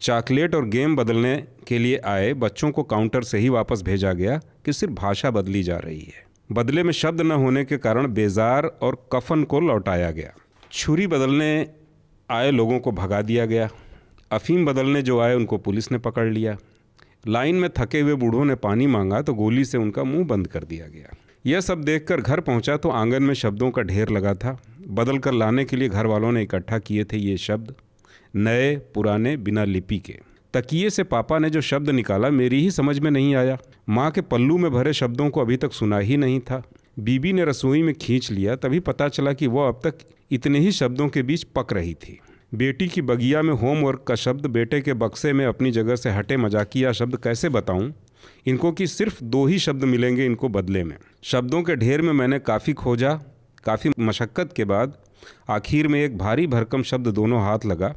चॉकलेट और गेम बदलने के लिए आए बच्चों को काउंटर से ही वापस भेजा गया कि सिर्फ भाषा बदली जा रही है बदले में शब्द न होने के कारण बेजार और कफन को लौटाया गया छुरी बदलने आए लोगों को भगा दिया गया अफीम बदलने जो आए उनको पुलिस ने पकड़ लिया लाइन में थके हुए बूढ़ों ने पानी मांगा तो गोली से उनका मुंह बंद कर दिया गया यह सब देखकर घर पहुंचा तो आंगन में शब्दों का ढेर लगा था बदल कर लाने के लिए घर वालों ने इकट्ठा किए थे ये शब्द नए पुराने बिना लिपि के तकिए से पापा ने जो शब्द निकाला मेरी ही समझ में नहीं आया माँ के पल्लू में भरे शब्दों को अभी तक सुना ही नहीं था बीबी ने रसोई में खींच लिया तभी पता चला कि वह अब तक इतने ही शब्दों के बीच पक रही थी बेटी की बगिया में होमवर्क का शब्द बेटे के बक्से में अपनी जगह से हटे मजाकिया शब्द कैसे बताऊं इनको कि सिर्फ दो ही शब्द मिलेंगे इनको बदले में शब्दों के ढेर में मैंने काफ़ी खोजा काफ़ी मशक्क़त के बाद आखिर में एक भारी भरकम शब्द दोनों हाथ लगा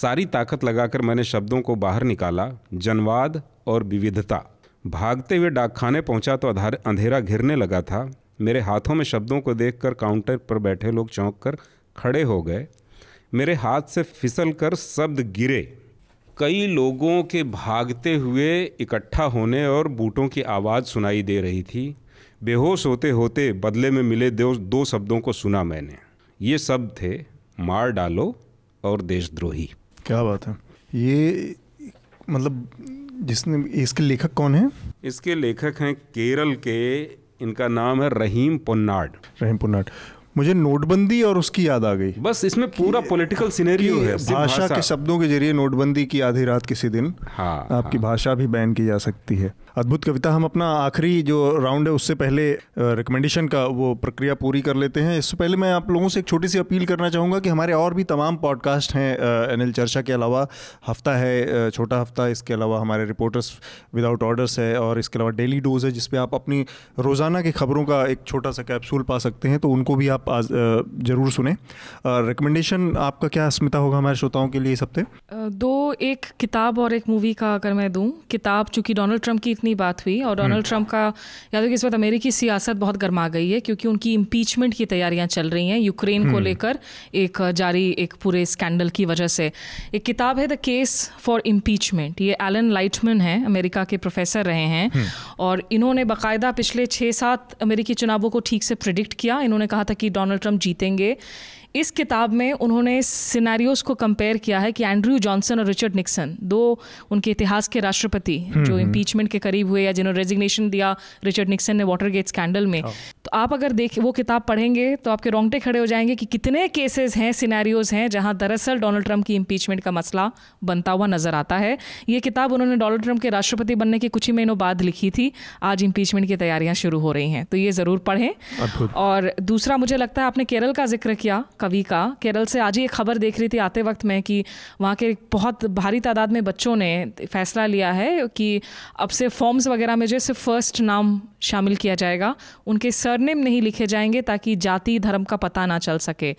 सारी ताकत लगाकर मैंने शब्दों को बाहर निकाला जनवाद और विविधता भागते हुए डाकखाने पहुंचा तो अंधेरा घिरने लगा था मेरे हाथों में शब्दों को देखकर काउंटर पर बैठे लोग चौंक कर खड़े हो गए मेरे हाथ से फिसल कर शब्द गिरे कई लोगों के भागते हुए इकट्ठा होने और बूटों की आवाज़ सुनाई दे रही थी बेहोश होते होते बदले में मिले दो दो शब्दों को सुना मैंने ये शब्द थे मार डालो और देशद्रोही क्या बात है ये मतलब जिसने इसके लेखक कौन है इसके लेखक हैं केरल के इनका नाम है रहीम पुन्नाड रहीम पुन्नाड मुझे नोटबंदी और उसकी याद आ गई बस इसमें पूरा पॉलिटिकल सिनेरियो है भाषा के शब्दों के जरिए नोटबंदी की आधी रात किसी दिन हाँ आपकी हाँ, भाषा भी बैन की जा सकती है अद्भुत कविता हम अपना आखिरी जो राउंड है उससे पहले रिकमेंडेशन का वो प्रक्रिया पूरी कर लेते हैं इससे पहले मैं आप लोगों से एक छोटी सी अपील करना चाहूँगा कि हमारे और भी तमाम पॉडकास्ट हैं एन एल चर्चा के अलावा हफ्ता है छोटा हफ्ता इसके अलावा हमारे रिपोर्टर्स विदाउट ऑर्डर्स है और इसके अलावा डेली डोज है जिसपे आप अपनी रोज़ाना की खबरों का एक छोटा सा कैप्सूल पा सकते हैं तो उनको भी आप आज ज़रूर सुने रिकमेंडेशन आपका क्या अस्मिता होगा हमारे श्रोताओं के लिए इस हफ्ते दो एक किताब और एक मूवी का अगर मैं दूँ किताब चूँकि डोनाल्ड ट्रंप की कितनी बात हुई और हम्म। डोनाल्ड ट्रंप का याद कि इस वक्त अमेरिकी सियासत बहुत गर्मा गई है क्योंकि उनकी इम्पीचमेंट की तैयारियां चल रही हैं यूक्रेन को हम्म। लेकर एक जारी एक पूरे स्कैंडल की वजह से एक किताब है द केस फॉर इम्पीचमेंट ये एलन लाइटमैन है अमेरिका के प्रोफेसर रहे हैं हम्म। और इन्होंने बाकायदा पिछले छः सात अमेरिकी चुनावों को ठीक से प्रिडिक्ट किया इन्होंने कहा था कि डोनाल्ड ट्रंप जीतेंगे इस किताब में उन्होंने सिनेरियोस को कंपेयर किया है कि एंड्रयू जॉनसन और रिचर्ड निक्सन दो उनके इतिहास के राष्ट्रपति जो इम्पीचमेंट के करीब हुए या जिन्होंने रेजिग्नेशन दिया रिचर्ड निक्सन ने वाटरगेट स्कैंडल में हाँ। तो आप अगर देख वो किताब पढ़ेंगे तो आपके रोंगटे खड़े हो जाएंगे कि कितने केसेस हैं सिनारियोज़ हैं जहां दरअसल डोनाल्ड ट्रंप की इम्पीचमेंट का मसला बनता हुआ नजर आता है ये किताब उन्होंने डोनाल्ड ट्रंप के राष्ट्रपति बनने के कुछ ही महीनों बाद लिखी थी आज इम्पीचमेंट की तैयारियां शुरू हो रही हैं तो ये ज़रूर पढ़ें और दूसरा मुझे लगता है आपने केरल का जिक्र किया कवि का केरल से आज ही एक खबर देख रही थी आते वक्त में कि वहाँ के बहुत भारी तादाद में बच्चों ने फैसला लिया है कि अब से फॉर्म्स वगैरह में जो सिर्फ फर्स्ट नाम शामिल किया जाएगा उनके सरनेम नहीं लिखे जाएंगे ताकि जाति धर्म का पता ना चल सके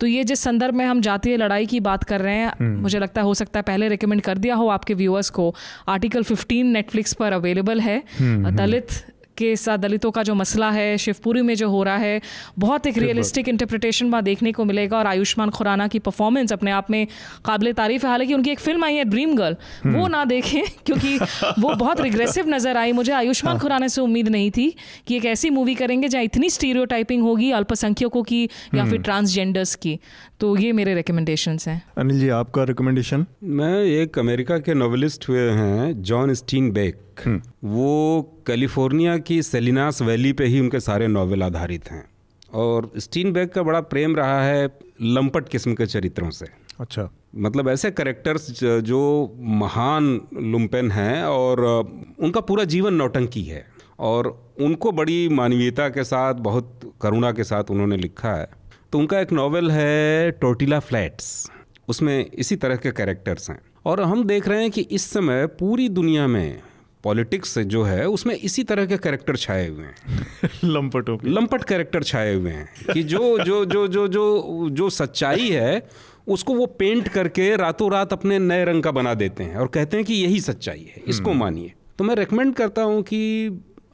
तो ये जिस संदर्भ में हम जातीय लड़ाई की बात कर रहे हैं हम्म। मुझे लगता है हो सकता है पहले रिकमेंड कर दिया हो आपके व्यूअर्स को आर्टिकल फिफ्टीन नेटफ्लिक्स पर अवेलेबल है हम्म, हम्म। दलित के साथ दलितों का जो मसला है शिवपुरी में जो हो रहा है बहुत एक रियलिस्टिक इंटरप्रिटेशन वहाँ देखने को मिलेगा और आयुष्मान खुराना की परफॉर्मेंस अपने आप में काबिल तारीफ है हालांकि उनकी एक फिल्म आई है ड्रीम हम्म। गर्ल वो ना देखें [laughs] क्योंकि वो बहुत रिग्रेसिव नज़र आई मुझे आयुष्मान हाँ। खुराना से उम्मीद नहीं थी कि एक ऐसी मूवी करेंगे जहाँ इतनी स्टीरियो होगी अल्पसंख्यकों की या फिर ट्रांसजेंडर्स हम्म। की तो ये मेरे रिकमेंडेशन हैं अनिल जी आपका रिकमेंडेशन मैं एक अमेरिका के नॉवलिस्ट हुए हैं जॉन स्टीन बेक वो कैलिफोर्निया की सेलिनास वैली पे ही उनके सारे नावल आधारित हैं और स्टीन बेग का बड़ा प्रेम रहा है लंपट किस्म के चरित्रों से अच्छा मतलब ऐसे करेक्टर्स जो महान लुम्पेन हैं और उनका पूरा जीवन नौटंकी है और उनको बड़ी मानवीयता के साथ बहुत करुणा के साथ उन्होंने लिखा है तो उनका एक नावल है टोटिला फ्लैट्स उसमें इसी तरह के कैरेक्टर्स हैं और हम देख रहे हैं कि इस समय पूरी दुनिया में पॉलिटिक्स जो है उसमें इसी तरह के कैरेक्टर छाए हुए हैं [laughs] लंपट लंपट कैरेक्टर छाए हुए हैं कि जो जो जो जो जो जो सच्चाई है उसको वो पेंट करके रातों रात अपने नए रंग का बना देते हैं और कहते हैं कि यही सच्चाई है इसको हम्म। मानिए तो मैं रेकमेंड करता हूँ कि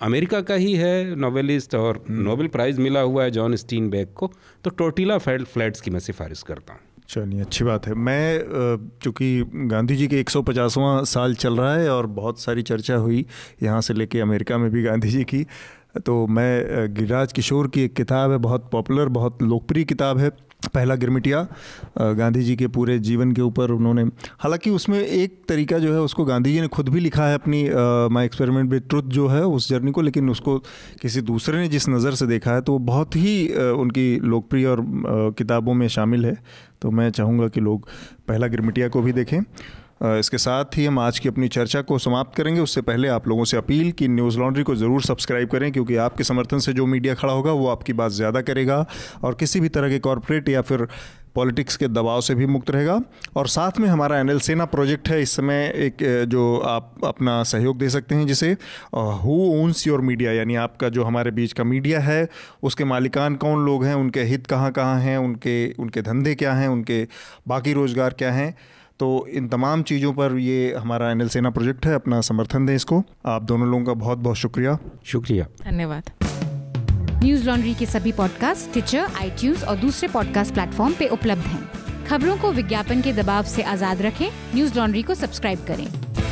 अमेरिका का ही है नोवेलिस्ट और हम्म। नोबेल प्राइज़ मिला हुआ है जॉन स्टीन बैग को तो टोटीला फ्लैट्स की मैं सिफारिश करता हूँ चलिए अच्छी बात है मैं चूँकि गांधी जी के 150वां साल चल रहा है और बहुत सारी चर्चा हुई यहाँ से लेके अमेरिका में भी गांधी जी की तो मैं गिरिराज किशोर की एक किताब है बहुत पॉपुलर बहुत लोकप्रिय किताब है पहला गिरमिटिया गांधी जी के पूरे जीवन के ऊपर उन्होंने हालांकि उसमें एक तरीका जो है उसको गांधी जी ने खुद भी लिखा है अपनी माई एक्सपेरिमेंट विद ट्रुथ जो है उस जर्नी को लेकिन उसको किसी दूसरे ने जिस नज़र से देखा है तो वो बहुत ही आ, उनकी लोकप्रिय और किताबों में शामिल है तो मैं चाहूँगा कि लोग पहला गिरमिटिया को भी देखें इसके साथ ही हम आज की अपनी चर्चा को समाप्त करेंगे उससे पहले आप लोगों से अपील कि न्यूज़ लॉन्ड्री को ज़रूर सब्सक्राइब करें क्योंकि आपके समर्थन से जो मीडिया खड़ा होगा वो आपकी बात ज़्यादा करेगा और किसी भी तरह के कॉरपोरेट या फिर पॉलिटिक्स के दबाव से भी मुक्त रहेगा और साथ में हमारा एन सेना प्रोजेक्ट है इस समय एक जो आप अपना सहयोग दे सकते हैं जिसे हु ओन्स योर मीडिया यानी आपका जो हमारे बीच का मीडिया है उसके मालिकान कौन लोग हैं उनके हित कहाँ कहाँ हैं उनके उनके धंधे क्या हैं उनके बाकी रोज़गार क्या हैं तो इन तमाम चीज़ों पर ये हमारा एन सेना प्रोजेक्ट है अपना समर्थन दें इसको आप दोनों लोगों का बहुत बहुत शुक्रिया शुक्रिया धन्यवाद न्यूज लॉन्ड्री के सभी पॉडकास्ट ट्विटर आई और दूसरे पॉडकास्ट प्लेटफॉर्म पे उपलब्ध हैं खबरों को विज्ञापन के दबाव से आजाद रखें न्यूज लॉन्ड्री को सब्सक्राइब करें